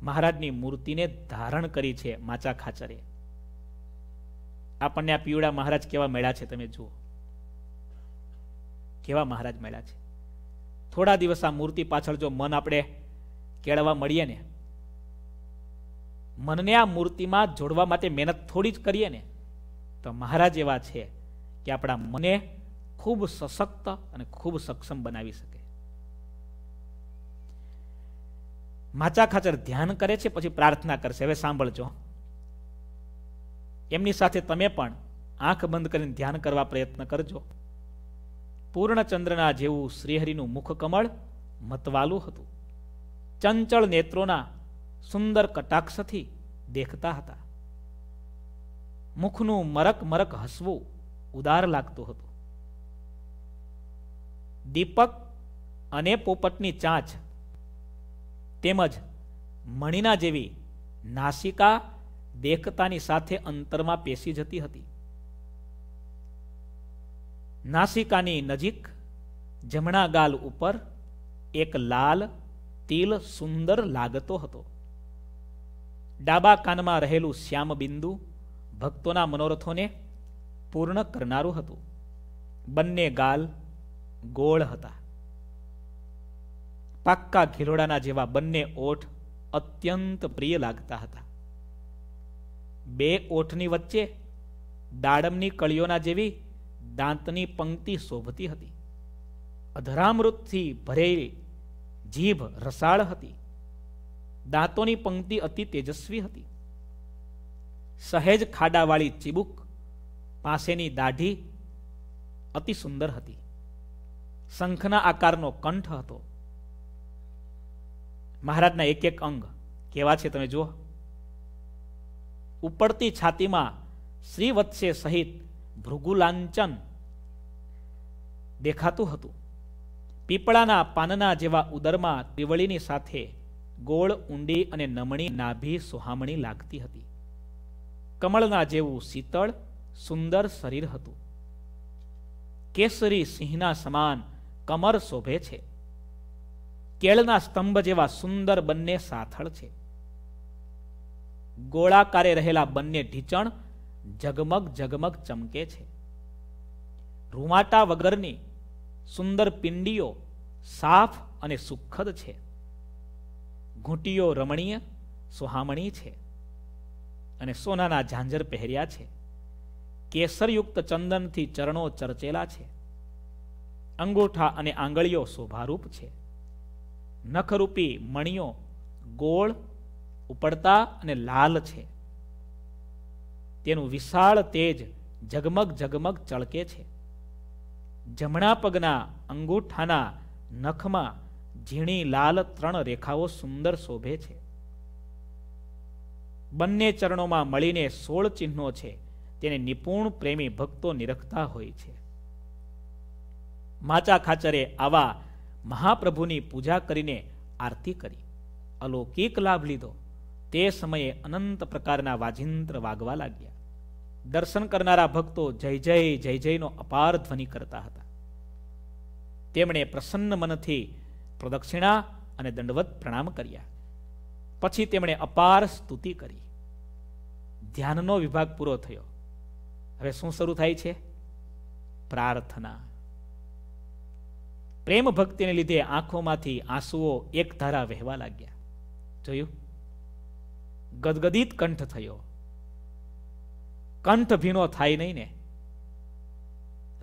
મહારાજની મૂર્તિને ધારણ કરી છે માચા ખાચરે આપણને આ પીવડા મહારાજ કેવા મેળા છે તમે જુઓ કેવા મહારાજ મળ્યા છે થોડા દિવસ આ મૂર્તિ પાછળ જો મન આપણે કેળવા મળીએ ને મનને આ મૂર્તિમાં જોડવા માટે મહેનત થોડી જ કરીએ ને તો મહારાજ એવા છે કે આપણા મને ખૂબ સશક્ત અને ખૂબ સક્ષમ બનાવી શકે માચા ખાચર ધ્યાન કરે છે પછી પ્રાર્થના કરશે હવે સાંભળજો એમની સાથે તમે પણ આંખ બંધ કરીને ધ્યાન કરવા પ્રયત્ન કરજો પૂર્ણચંદ્રના જેવું શ્રીહરિનું મુખ કમળ મતવાલું હતું ચંચળ નેત્રોના સુંદર કટાક્ષથી દેખતા હતા મુખનું મરક મરક હસવું ઉદાર લાગતું હતું દીપક અને પોપટની ચાંચ તેમજ મણીના જેવી નાસિકા દેખતાની સાથે અંતરમાં પેસી જતી હતી નાસિકાની નજીક જમણા ગાલ ઉપર એક લાલ તિલ સુંદર લાગતો હતો ડાબા કાનમાં રહેલું શ્યામ બિંદુ ભક્તોના મનોરથોને પૂર્ણ કરનારું હતું બંને ગાલ ગોળ હતા પાક્કા ઘીલોડાના જેવા બંને ઓઠ અત્યંત પ્રિય લાગતા હતા બે ઓઠની વચ્ચે દાડમની કળીઓના જેવી દાંતની પંક્તિ શોભતી હતી અધરામૃતથી ભરેલી જીભ રસાળ હતી દાંતોની પંક્તિ અતિ તેજસ્વી હતી સહેજ ખાડાવાળી ચીબુક પાસેની દાઢી અતિ સુંદર હતી શંખના આકારનો કંઠ હતો મહારાજના એક એક અંગ કેવા છે તમે જુઓ ઉપડતી છાતીમાં શ્રી વત્સે સહિત ભૃગુલાંચન દેખાતું હતું પીપળાના પાનના જેવા ઉદરમાં ત્રિવળીની સાથે ગોળ ઊંડી અને નમણી નાભી સુહામણી લાગતી હતી કમળના જેવું શીતળ સુંદર શરીર હતું કેસરી સિંહના સમાન કમર શોભે છે કેળના સ્તંભ જેવા સુંદર બંને સાથળ છે ગોળાકારે રહેલા બંને ઢીચણ ઝગમગ ઝગમગ ચમકે છે રૂમાટા વગરની સુંદર પિંડીઓ સાફ અને સુખદ છે ઘૂંટીઓ રમણીય સુહામણી છે અને સોનાના ઝાંઝર પહેર્યા છે કેસરયુક્ત ચંદનથી ચરણો ચર્ચેલા છે અંગૂઠા અને આંગળીઓ શોભારૂપ છે નખરૂપી મણીઓ ગોળ ઉપડતા અને લાલ છે તેનું વિશાળ તેજ ઝગમગ જગમગ ચળકે છે જમણા પગના અંગૂઠાના નખમાં ઝીણી લાલ ત્રણ રેખાઓ સુંદર શોભે છે બંને ચરણોમાં મળીને સોળ ચિહ્નો છે તેને નિપુણ પ્રેમી ભક્તો નિરખતા હોય છે માચા ખાચરે આવા મહાપ્રભુની પૂજા કરીને આરતી કરી અલૌકિક લાભ લીધો તે સમયે અનંત પ્રકારના વાજિંત્ર વાગવા લાગ્યા દર્શન કરનારા ભક્તો જય જય જય જયનો અપાર ધ્વનિ કરતા હતા તેમણે પ્રસન્ન મનથી પ્રદક્ષિણા અને દંડવત પ્રણામ કર્યા પછી તેમણે અપાર સ્તુતિ કરી ધ્યાનનો વિભાગ પૂરો થયો હવે શું શરૂ થાય છે પ્રાર્થના પ્રેમ ભક્તિને લીધે આંખોમાંથી આંસુઓ એક ધારા વહેવા લાગ્યા જોયું ગદગદિત કંઠ થયો કંઠ ભીનો થાય નહીં ને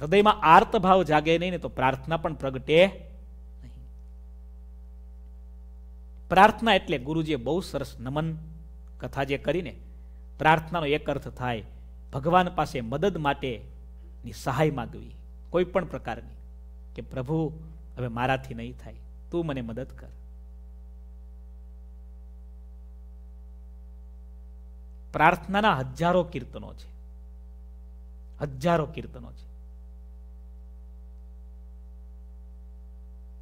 હૃદયમાં આર્ત ભાવ જાગે નહીં ને તો પ્રાર્થના પણ પ્રગટે નહીં પ્રાર્થના એટલે ગુરુજીએ બહુ સરસ નમન કથા જે કરીને પ્રાર્થનાનો એક અર્થ થાય ભગવાન પાસે મદદ માટેની સહાય માગવી કોઈ પણ પ્રકારની કે પ્રભુ હવે મારાથી નહીં થાય તું મને મદદ કર પ્રાર્થનાના હજારો કીર્તનો છે હજારો કીર્તનો છે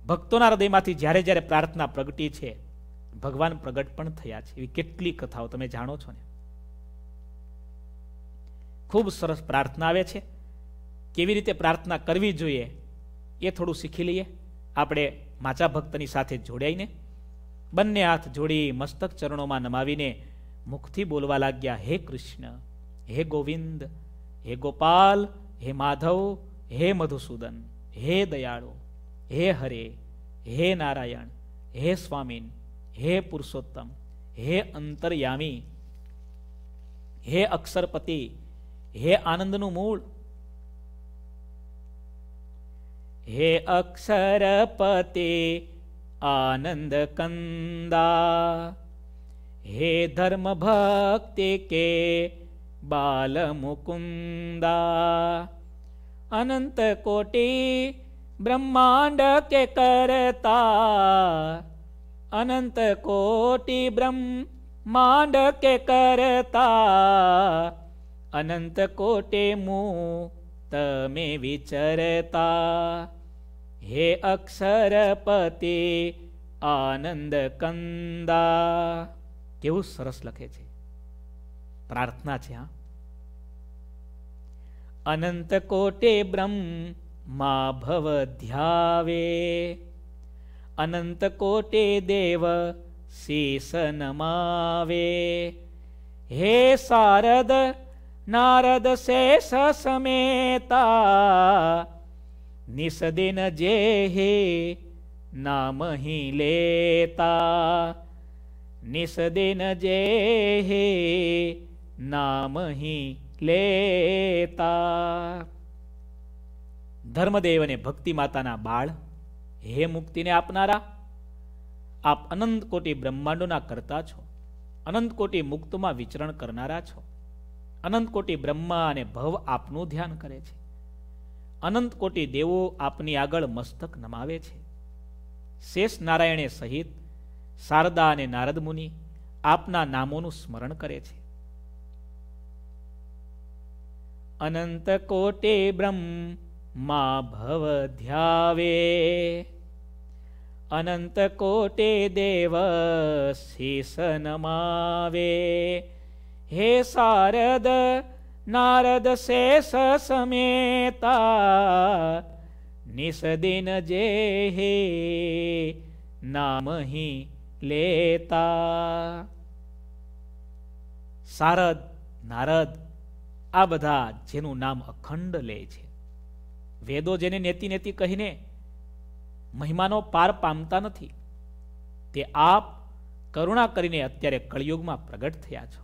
ભક્તોના હૃદયમાંથી જ્યારે જ્યારે પ્રાર્થના પ્રગટી છે ભગવાન પ્રગટ પણ થયા છે એવી કેટલી કથાઓ તમે જાણો છો ને ખૂબ સરસ પ્રાર્થના આવે છે કેવી રીતે પ્રાર્થના કરવી જોઈએ એ થોડું શીખી લઈએ આપણે માચા ભક્તની સાથે જોડાઈને બંને હાથ જોડી મસ્તક ચરણોમાં નમાવીને મુખથી બોલવા લાગ્યા હે કૃષ્ણ હે ગોવિંદ હે ગોપાલ હે માધવ હે મધુસૂદન હે દયાળો હે હરે હે નારાયણ હે સ્વામીન હે પુરુષોત્તમ હે અંતર્યામી હે અક્ષરપતિ હે આનંદનું મૂળ હે અક્ષરપતિ આનંદ કંદા હે ધર્મ ભક્તિ કે બાલ મુકુંદા અનંત કોટી બ્રહ્માંડ કે કરતા અનંત કોટી બ્રહ્માંડ કે કરતા અનંત કોટે મું તમે વિચરતા હે અક્ષરપતિ આનંદ કંદા કેવું સરસ લખે છે પ્રાર્થના છે હા અનંત કોટે બ્રહ્મા ભવ ધ્યાવે અનંત કોટે દેવ શીસ નમાવે હે શારદ નારદ શેષ સમેતા નિસદિન જે હે નામ લેતા નિસદિન જે હે નામહી લેતા ધર્મદેવ અને ભક્તિ માતાના બાળ હે મુક્તિને આપનારા આપ અનંત કોટી બ્રહ્માંડોના કરતા છો અનંત કોટી મુક્તમાં વિચરણ કરનારા છો અનંત કોટી બ્રહ્મા અને ભવ આપનું ધ્યાન કરે છે અનંત કોટી દેવો આપની આગળ મસ્તક નમાવે છે શેષ નારાયણે સહિત શારદા અને નારદ મુનિ આપના નામોનું સ્મરણ કરે છે અનંત કોટે બ્રહ્મ મા ભવ ધ્યાવે અનંત કોટે દેવ શીસ નમાવે હે શારદ નારદ શેષ સમેતા નિષદિન જે હે નામહી લેતા શારદ નારદ આ બધા જેનું નામ અખંડ લે છે વેદો જેને નેતિ નેતિ કહીને મહિમાનો પાર પામતા નથી તે આપ કરુણા કરીને અત્યારે કળિયુગમાં પ્રગટ થયા છો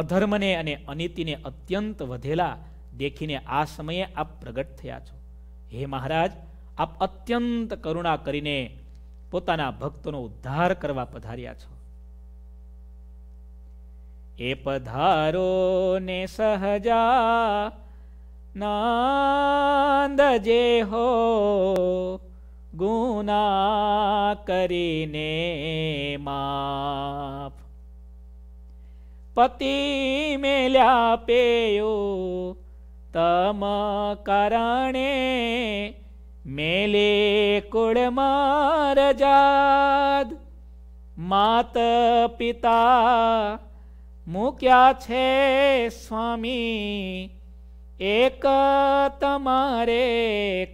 અધર્મને અને અનિતિને અત્યંત વધેલા દેખીને આ સમયે આપ પ્રગટ થયા છો હે મહારાજ આપ અત્યંત કરુણા કરીને પોતાના ભક્તોનો ઉદ્ધાર કરવા પધાર્યા છો એ પધારો ને સહજા નાંદ જે હો ગુના કરીને માફ પતિ મેલ્યા પેયો તમ કારણે મેલે કુળમાં રજાદ માત પિતા મૂક્યા છે સ્વામી એક તમારે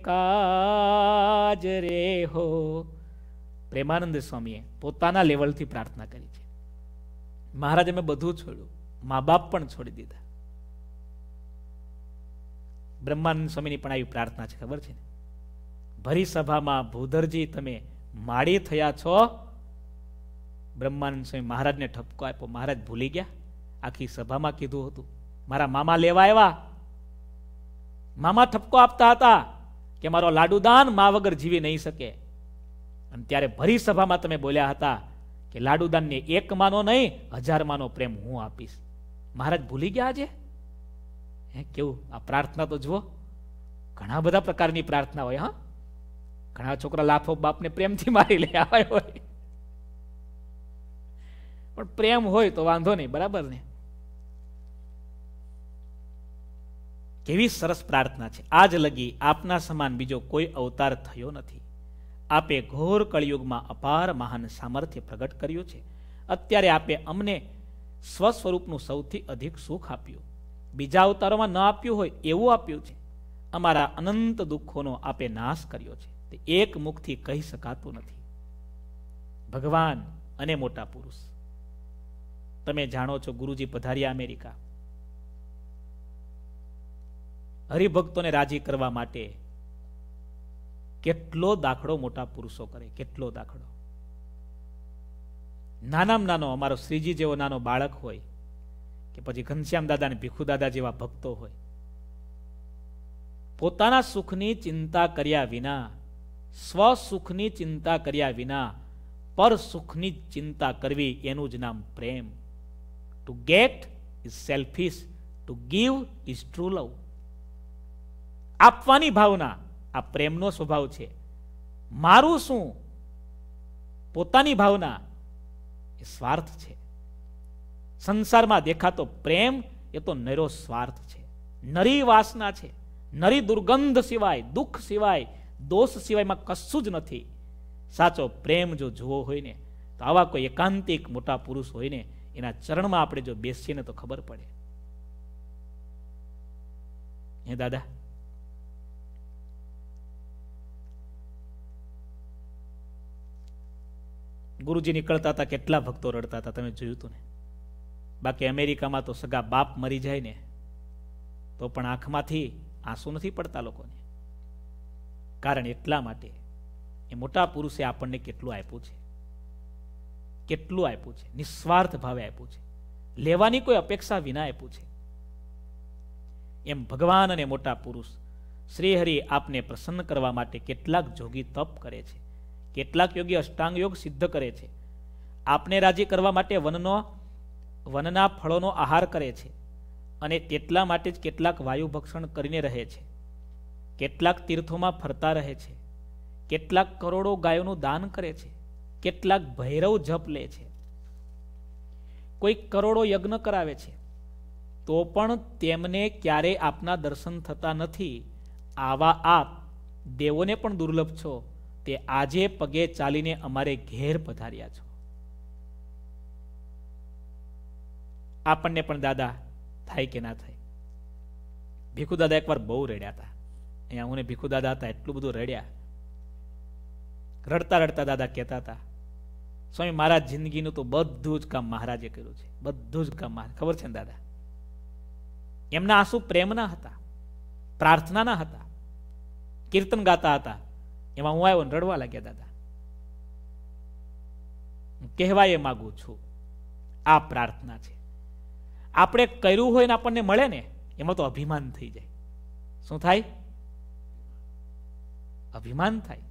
કાજ રે હો પ્રેમાનંદ સ્વામીએ પોતાના લેવલથી પ્રાર્થના કરી છે મહારાજ અમે બધું છોડ્યું મા બાપ પણ છોડી દીધા બ્રહ્માનંદ સ્વામીની પણ આવી પ્રાર્થના છે ખબર છે ને ભરી સભામાં ભૂધરજી તમે માળી થયા છો બ્રહ્માનંદ સ્વામી મહારાજને ઠપકો આપ્યો મહારાજ ભૂલી ગયા આખી સભામાં કીધું હતું મારા મામા લેવા આવ્યા મામા ઠપકો આપતા હતા કે મારો લાડુદાન મા વગર જીવી નહીં શકે અને ત્યારે ભરી સભામાં તમે બોલ્યા હતા કે લાડુદાનને એક માનો નહીં હજાર માનો પ્રેમ હું આપીશ મહારાજ ભૂલી ગયા આજે હે કેવું આ પ્રાર્થના તો જુઓ ઘણા બધા પ્રકારની પ્રાર્થના હોય હા ઘણા છોકરા લાફો બાપને પ્રેમથી મારી લે આવ્યા હોય પણ પ્રેમ હોય તો વાંધો નહીં બરાબર ને કેવી સરસ પ્રાર્થના છે આજ લગી આપના સમાન બીજો કોઈ અવતાર થયો નથી આપે ઘોર કળિયુગમાં અપાર મહાન સામર્થ્ય પ્રગટ કર્યું છે અત્યારે આપે અમને સ્વસ્વરૂપનું સૌથી અધિક સુખ આપ્યું બીજા અવતારોમાં ન આપ્યું હોય એવું આપ્યું છે અમારા અનંત દુઃખોનો આપે નાશ કર્યો છે તે એક મુખથી કહી શકાતું નથી ભગવાન અને મોટા પુરુષ તમે જાણો છો ગુરુજી પધાર્યા અમેરિકા હરિભક્તોને રાજી કરવા માટે કેટલો દાખલો મોટા પુરુષો કરે કેટલો દાખલો નાનામાં નાનો અમારો શ્રીજી જેવો નાનો બાળક હોય કે પછી ઘનશ્યામ દાદા અને ભીખુ દાદા જેવા ભક્તો હોય પોતાના સુખની ચિંતા કર્યા વિના સ્વસુખની ચિંતા કર્યા વિના પર સુખની ચિંતા કરવી એનું જ નામ પ્રેમ to get is selfish to give is true love આપવાની ભાવના આ પ્રેમનો સ્વભાવ છે મારું શું પોતાની ભાવના એ સ્વાર્થ છે સંસારમાં દેખાતો પ્રેમ એ તો નરો સ્વાર્થ છે નરી વાસના છે નરી દુર્ગંધ સિવાય દુઃખ સિવાય દોષ સિવાયમાં કશું જ નથી સાચો પ્રેમ જો જુઓ હોય ને તો આવા કોઈ એકાંતિક મોટા પુરુષ હોય ને એના ચરણમાં આપણે જો ને તો ખબર પડે હે દાદા ગુરુજી નીકળતા હતા કેટલા ભક્તો રડતા હતા તમે જોયું હતું ને બાકી અમેરિકામાં તો સગા બાપ મરી જાય ને તો પણ આંખમાંથી આંસુ નથી પડતા લોકોને કારણ એટલા માટે એ મોટા પુરુષે આપણને કેટલું આપ્યું છે કેટલું આપ્યું છે નિસ્વાર્થ ભાવે આપ્યું છે લેવાની કોઈ અપેક્ષા વિના આપ્યું છે એમ ભગવાન અને મોટા પુરુષ શ્રીહરિ આપને પ્રસન્ન કરવા માટે કેટલાક જોગી તપ કરે છે કેટલાક યોગી અષ્ટાંગ યોગ સિદ્ધ કરે છે આપને રાજી કરવા માટે વનનો વનના ફળોનો આહાર કરે છે અને તેટલા માટે જ કેટલાક વાયુ ભક્ષણ કરીને રહે છે કેટલાક તીર્થોમાં ફરતા રહે છે કેટલાક કરોડો ગાયોનું દાન કરે છે કેટલાક ભૈરવ જપ લે છે કોઈ કરોડો યજ્ઞ કરાવે છે તો પણ તેમને ક્યારે આપના દર્શન થતા નથી આવા આપ દેવોને પણ દુર્લભ છો તે આજે પગે ચાલીને અમારે ઘેર પધાર્યા છો આપણને પણ દાદા થાય કે ના થાય ભીખુ દાદા એકવાર બહુ રેડ્યા હતા અહીંયા હું ભીખુ દાદા હતા એટલું બધું રડ્યા રડતા રડતા દાદા કહેતા હતા સ્વામી મારા જિંદગીનું તો બધું જ કામ મહારાજે કર્યું છે બધું જ કામ મહારાજ ખબર છે ને દાદા એમના આંસુ પ્રેમના હતા પ્રાર્થનાના હતા કીર્તન ગાતા હતા એમાં હું આવ્યો ને રડવા લાગ્યા દાદા કહેવાય એ માગું છું આ પ્રાર્થના છે આપણે કર્યું હોય ને આપણને મળે ને એમાં તો અભિમાન થઈ જાય શું થાય અભિમાન થાય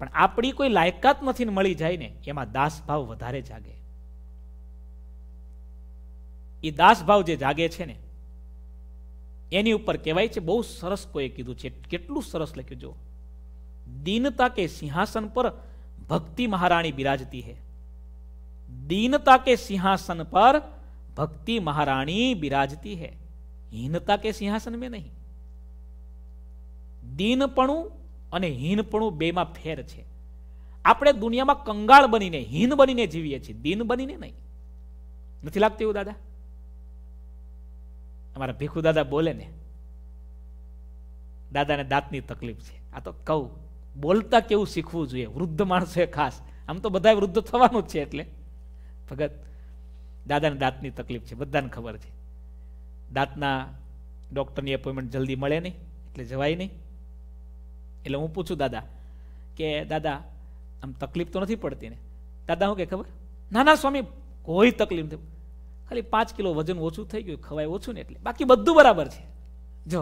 પણ આપણી કોઈ લાયકાત નથી મળી જાય ને એમાં દાસભાવ વધારે જાગે એ દાસભાવ જે જાગે છે ને એની ઉપર કહેવાય છે બહુ સરસ કોઈ કીધું છે કેટલું સરસ લખ્યું જો દીનતા કે સિંહાસન પર ભક્તિ મહારાણી બિરાજતી હે દીનતા કે સિંહાસન પર ભક્તિ મહારાણી બિરાજતી હે હીનતા કે સિંહાસન મેં નહીં દીનપણું અને હીનપણું બેમાં ફેર છે આપણે દુનિયામાં કંગાળ બનીને હીન બનીને જીવીએ છીએ દીન બનીને નહીં નથી લાગતું એવું દાદા અમારા ભીખુ દાદા બોલે ને દાદાને દાંતની તકલીફ છે આ તો કહું બોલતા કેવું શીખવું જોઈએ વૃદ્ધ માણસોએ ખાસ આમ તો બધા વૃદ્ધ થવાનું જ છે એટલે ભગત દાદાને દાંતની તકલીફ છે બધાને ખબર છે દાંતના ડૉક્ટરની એપોઇન્ટમેન્ટ જલ્દી મળે નહીં એટલે જવાય નહીં એટલે હું પૂછું દાદા કે દાદા આમ તકલીફ તો નથી પડતી ને દાદા હું કે ખબર ના ના સ્વામી કોઈ તકલીફ નથી ખાલી પાંચ કિલો વજન ઓછું થઈ ગયું ખવાય ઓછું ને એટલે બાકી બધું બરાબર છે જો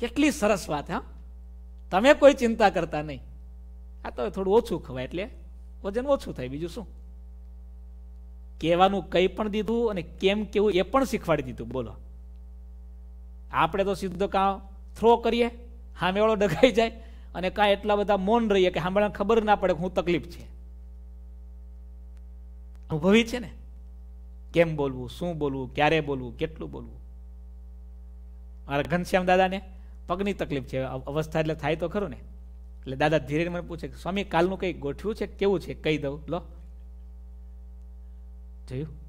કેટલી સરસ વાત હા તમે કોઈ ચિંતા કરતા નહીં આ તો થોડું ઓછું ખવાય એટલે વજન ઓછું થાય બીજું શું કહેવાનું કંઈ પણ દીધું અને કેમ કેવું એ પણ શીખવાડી દીધું બોલો આપણે તો સીધો કાં થ્રો કરીએ હામેળો ડગાઈ જાય અને કાંઈ એટલા બધા મૌન રહીએ કે સાંભળવા ખબર ના પડે કે હું તકલીફ છે અનુભવી છે ને કેમ બોલવું શું બોલવું ક્યારે બોલવું કેટલું બોલવું મારા ઘનશ્યામ દાદાને પગની તકલીફ છે અવસ્થા એટલે થાય તો ખરું ને એટલે દાદા ધીરે મને પૂછે સ્વામી કાલનું કંઈ ગોઠવ્યું છે કેવું છે કહી દઉં લો જોયું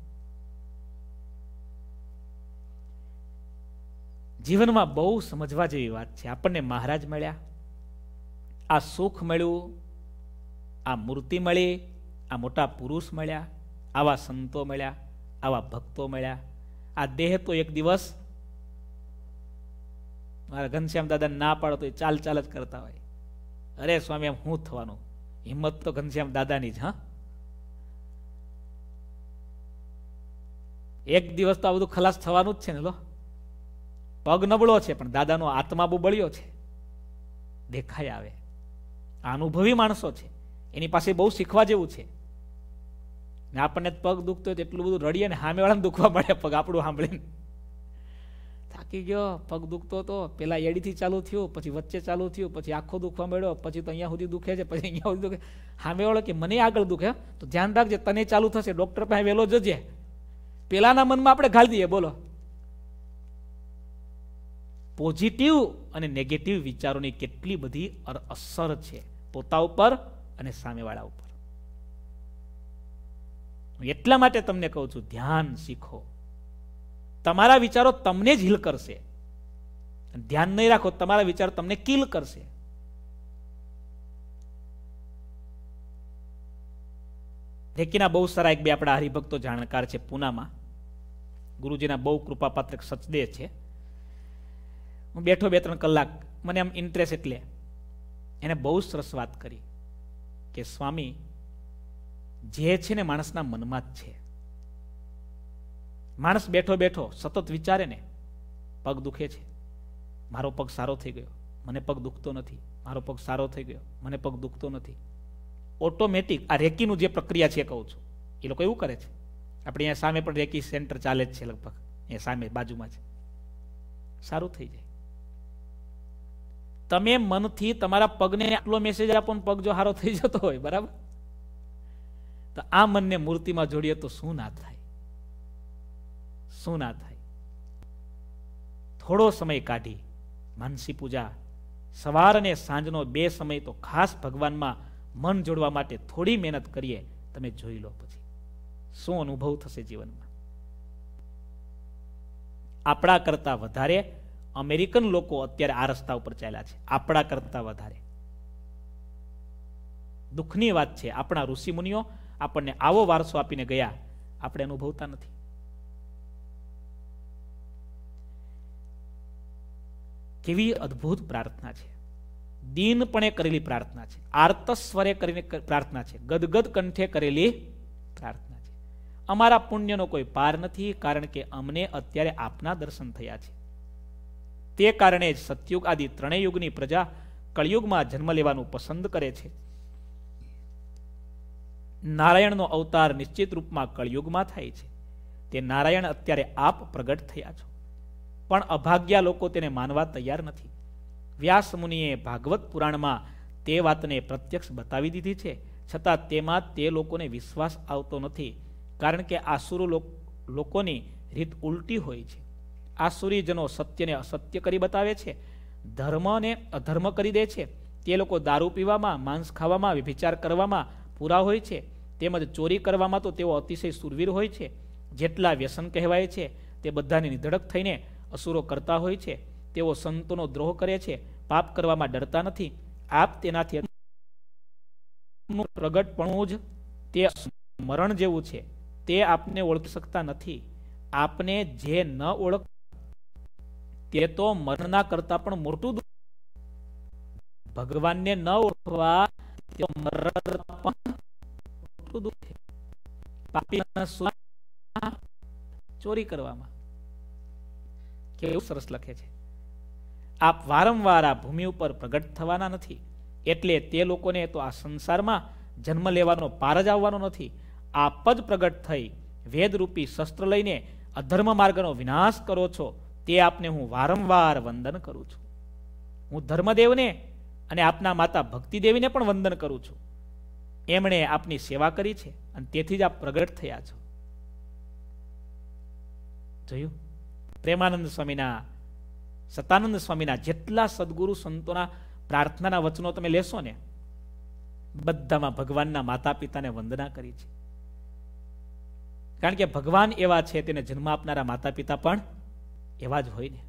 જીવનમાં બહુ સમજવા જેવી વાત છે આપણને મહારાજ મળ્યા આ સુખ મળ્યું આ મૂર્તિ મળી આ મોટા પુરુષ મળ્યા આવા સંતો મળ્યા આવા ભક્તો મળ્યા આ દેહ તો એક દિવસ મારા ઘનશ્યામ દાદા ના પાડો તો એ ચાલ ચાલ જ કરતા હોય અરે સ્વામી એમ હું થવાનું હિંમત તો ઘનશ્યામ દાદાની જ હા એક દિવસ તો આ બધું ખલાસ થવાનું જ છે ને લો પગ નબળો છે પણ દાદાનો આત્મા બહુ બળ્યો છે દેખાય આવે આ અનુભવી માણસો છે એની પાસે બહુ શીખવા જેવું છે ને આપણને પગ દુખતો હોય એટલું બધું રડીએ ને સામેવાળાને દુખવા મળે પગ આપણું સાંભળીને થાકી ગયો પગ દુખતો હતો પેલા એડીથી ચાલુ થયું પછી વચ્ચે ચાલુ થયું પછી આખો દુખવા મળ્યો પછી તો અહીંયા સુધી દુખે છે પછી અહીંયા સુધી દુખે સામેવાળો કે મને આગળ દુખે તો ધ્યાન રાખજે તને ચાલુ થશે ડૉક્ટર પાસે વહેલો જજે પેલાના મનમાં આપણે ઘાલી દઈએ બોલો પોઝિટિવ અને નેગેટિવ વિચારોની કેટલી બધી અસર છે પોતા ઉપર અને સામેવાળા ઉપર એટલા માટે તમને કહું છું ધ્યાન શીખો તમારા વિચારો તમને જ હિલ કરશે ધ્યાન નહીં રાખો તમારા વિચારો તમને કિલ કરશે ઢેકીના બહુ સારા એક બે આપણા હરિભક્તો જાણકાર છે પૂનામાં ગુરુજીના બહુ કૃપાપાત્ર સચદેહ છે હું બેઠો બે ત્રણ કલાક મને આમ ઇન્ટરેસ્ટ એટલે એને બહુ સરસ વાત કરી કે સ્વામી જે છે ને માણસના મનમાં જ છે માણસ બેઠો બેઠો સતત વિચારે ને પગ દુખે છે મારો પગ સારો થઈ ગયો મને પગ દુખતો નથી મારો પગ સારો થઈ ગયો મને પગ દુખતો નથી ઓટોમેટિક આ રેકીનું જે પ્રક્રિયા છે એ કહું છું એ લોકો એવું કરે છે આપણે અહીંયા સામે પણ રેકી સેન્ટર ચાલે જ છે લગભગ અહીંયા સામે બાજુમાં છે સારું થઈ જાય તમે મનથી તમારા પગને આટલો મેસેજ આપો પગ જો હારો થઈ જતો હોય બરાબર તો આ મનને મૂર્તિમાં જોડીએ તો શું ના થાય શું ના થાય થોડો સમય કાઢી માનસી પૂજા સવાર અને સાંજનો બે સમય તો ખાસ ભગવાનમાં મન જોડવા માટે થોડી મહેનત કરીએ તમે જોઈ લો પછી શું અનુભવ થશે જીવનમાં આપણા કરતા વધારે અમેરિકન લોકો અત્યારે આ રસ્તા ઉપર ચાલ્યા છે આપણા કરતા વધારે દુઃખની વાત છે આપણા ઋષિમુનિઓ આપણને આવો વારસો આપીને ગયા આપણે અનુભવતા નથી કેવી અદભુત પ્રાર્થના છે દીનપણે કરેલી પ્રાર્થના છે આર્તસ્વરે કરીને પ્રાર્થના છે ગદગદ કંઠે કરેલી પ્રાર્થના છે અમારા પુણ્યનો કોઈ પાર નથી કારણ કે અમને અત્યારે આપના દર્શન થયા છે તે કારણે જ સત્યુગ આદિ ત્રણેય યુગની પ્રજા કળિયુગમાં જન્મ લેવાનું પસંદ કરે છે નારાયણનો અવતાર નિશ્ચિત રૂપમાં કળિયુગમાં થાય છે તે નારાયણ અત્યારે આપ પ્રગટ થયા છો પણ અભાગ્યા લોકો તેને માનવા તૈયાર નથી વ્યાસ મુનિએ ભાગવત પુરાણમાં તે વાતને પ્રત્યક્ષ બતાવી દીધી છે છતાં તેમાં તે લોકોને વિશ્વાસ આવતો નથી કારણ કે આસુરો લોકોની રીત ઉલટી હોય છે આસુરીજનો સત્યને અસત્ય કરી બતાવે છે ધર્મને અધર્મ કરી દે છે તે લોકો દારૂ પીવામાં માંસ ખાવામાં વિભિચાર કરવામાં પૂરા હોય છે તેમજ ચોરી કરવામાં તો તેઓ અતિશય સુરવીર હોય છે જેટલા વ્યસન કહેવાય છે તે બધાને નિધડક થઈને અસુરો કરતા હોય છે તેઓ સંતોનો દ્રોહ કરે છે પાપ કરવામાં ડરતા નથી આપ તેનાથી પ્રગટપણું જ તે મરણ જેવું છે તે આપને ઓળખી શકતા નથી આપને જે ન ઓળખ તે તો મરણના કરતા પણ મોટું ભગવાનને ન ઓળખવા તે મરણ પણ મોટું દુઃખ છે પાપી ચોરી કરવામાં કેવું સરસ લખે છે આપ વારંવાર આ ભૂમિ ઉપર પ્રગટ થવાના નથી એટલે તે લોકોને તો આ સંસારમાં જન્મ લેવાનો પાર જ આવવાનો નથી આપ જ પ્રગટ થઈ વેદરૂપી શસ્ત્ર લઈને અધર્મ માર્ગનો વિનાશ કરો છો તે આપને હું વારંવાર વંદન કરું છું હું ધર્મદેવને અને આપના માતા ભક્તિદેવીને પણ વંદન કરું છું એમણે આપની સેવા કરી છે અને તેથી જ આપ પ્રગટ થયા છો જોયું પ્રેમાનંદ સ્વામીના સતાનંદ સ્વામીના જેટલા સદગુરુ સંતોના પ્રાર્થનાના વચનો તમે લેશો ને બધામાં ભગવાનના માતા પિતાને વંદના કરી છે કારણ કે ભગવાન એવા છે તેને જન્મ આપનારા માતા પિતા પણ એવા જ હોય ને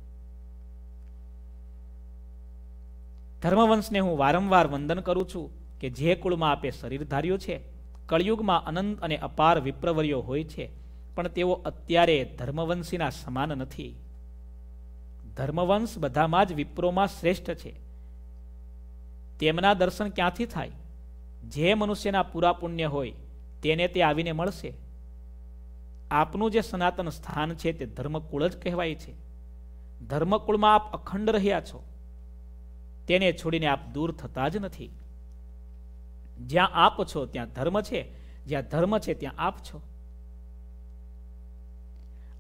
ધર્મવંશને હું વારંવાર વંદન કરું છું કે જે કુળમાં આપે શરીર ધાર્યું છે કળિયુગમાં અનંત અને અપાર વિપ્રવરીઓ હોય છે પણ તેઓ અત્યારે ધર્મવંશીના સમાન નથી ધર્મવંશ બધામાં જ વિપ્રોમાં શ્રેષ્ઠ છે તેમના દર્શન ક્યાંથી થાય જે મનુષ્યના પૂરા પુણ્ય હોય તેને તે આવીને મળશે આપનું જે સનાતન સ્થાન છે તે ધર્મકુળ જ કહેવાય છે ધર્મકુળમાં આપ અખંડ રહ્યા છો તેને છોડીને આપ દૂર થતા જ નથી જ્યાં આપ છો ત્યાં ધર્મ છે જ્યાં ધર્મ છે ત્યાં આપ છો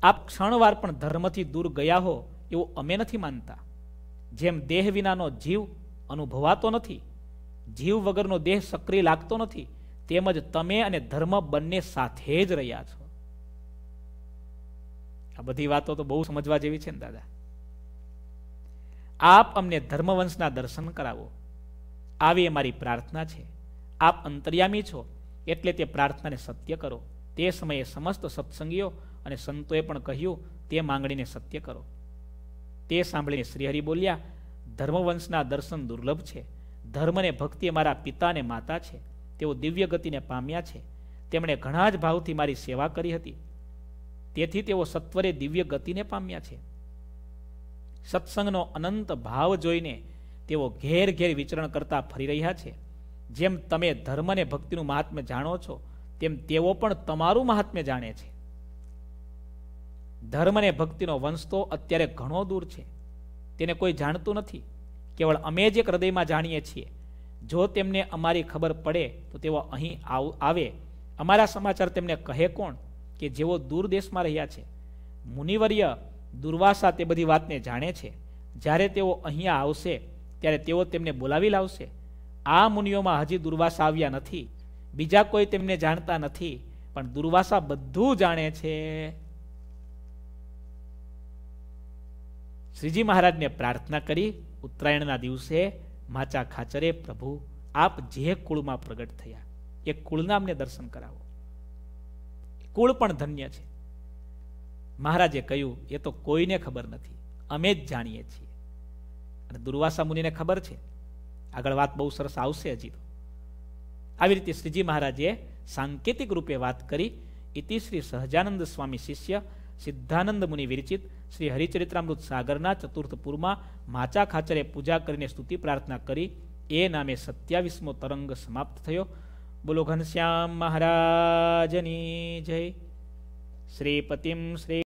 આપ ક્ષણવાર પણ ધર્મથી દૂર ગયા હો એવું અમે નથી માનતા જેમ દેહ વિનાનો જીવ અનુભવાતો નથી જીવ વગરનો દેહ સક્રિય લાગતો નથી તેમજ તમે અને ધર્મ બંને સાથે જ રહ્યા છો આ બધી વાતો તો બહુ સમજવા જેવી છે ને દાદા આપ અમને ધર્મવંશના દર્શન કરાવો આવી અમારી પ્રાર્થના છે આપ અંતર્યામી છો એટલે તે પ્રાર્થનાને સત્ય કરો તે સમયે સમસ્ત સત્સંગીઓ અને સંતોએ પણ કહ્યું તે માંગણીને સત્ય કરો તે સાંભળીને શ્રીહરિ બોલ્યા ધર્મવંશના દર્શન દુર્લભ છે ધર્મને ભક્તિ મારા પિતા અને માતા છે તેઓ દિવ્ય ગતિને પામ્યા છે તેમણે ઘણા જ ભાવથી મારી સેવા કરી હતી તેથી તેઓ સત્વરે દિવ્ય ગતિને પામ્યા છે સત્સંગનો અનંત ભાવ જોઈને તેઓ ઘેર ઘેર વિચરણ કરતા ફરી રહ્યા છે જેમ તમે ધર્મને ભક્તિનું મહાત્મ્ય જાણો છો તેમ તેઓ પણ તમારું મહાત્મ્ય જાણે છે ધર્મને ભક્તિનો વંશ તો અત્યારે ઘણો દૂર છે તેને કોઈ જાણતું નથી કેવળ અમે જ એક હૃદયમાં જાણીએ છીએ જો તેમને અમારી ખબર પડે તો તેઓ અહીં આવે અમારા સમાચાર તેમને કહે કોણ કે જેઓ દૂર દેશમાં રહ્યા છે મુનિવર્ય દુર્વાસા તે બધી વાતને જાણે છે જ્યારે તેઓ અહીંયા આવશે ત્યારે તેઓ તેમને બોલાવી લાવશે આ મુનિઓમાં હજી દુર્વાસા આવ્યા નથી બીજા કોઈ તેમને જાણતા નથી પણ દુર્વાસા બધું જાણે છે શ્રીજી મહારાજને પ્રાર્થના કરી ઉત્તરાયણના દિવસે માચા ખાચરે પ્રભુ આપ જે કુળમાં પ્રગટ થયા એ કુળના અમને દર્શન કરાવો કુળ પણ ધન્ય છે મહારાજે કહ્યું એ તો કોઈને ખબર નથી અમે જ જાણીએ છીએ અને દુર્વાસા મુનિને ખબર છે આગળ વાત બહુ સરસ આવશે હજી તો આવી રીતે શ્રીજી મહારાજે સાંકેતિક રૂપે વાત કરી ઇતિ શ્રી સહજાનંદ સ્વામી શિષ્ય સિદ્ધાનંદ મુનિ વિરચિત શ્રી હરિચરિત્રામૃત સાગરના ચતુર્થ પુરમાં માચા ખાચરે પૂજા કરીને સ્તુતિ પ્રાર્થના કરી એ નામે સત્યાવીસમો તરંગ સમાપ્ત થયો બોલો ઘનશ્યામ મહારાજની જય શ્રીપતિમ શ્રી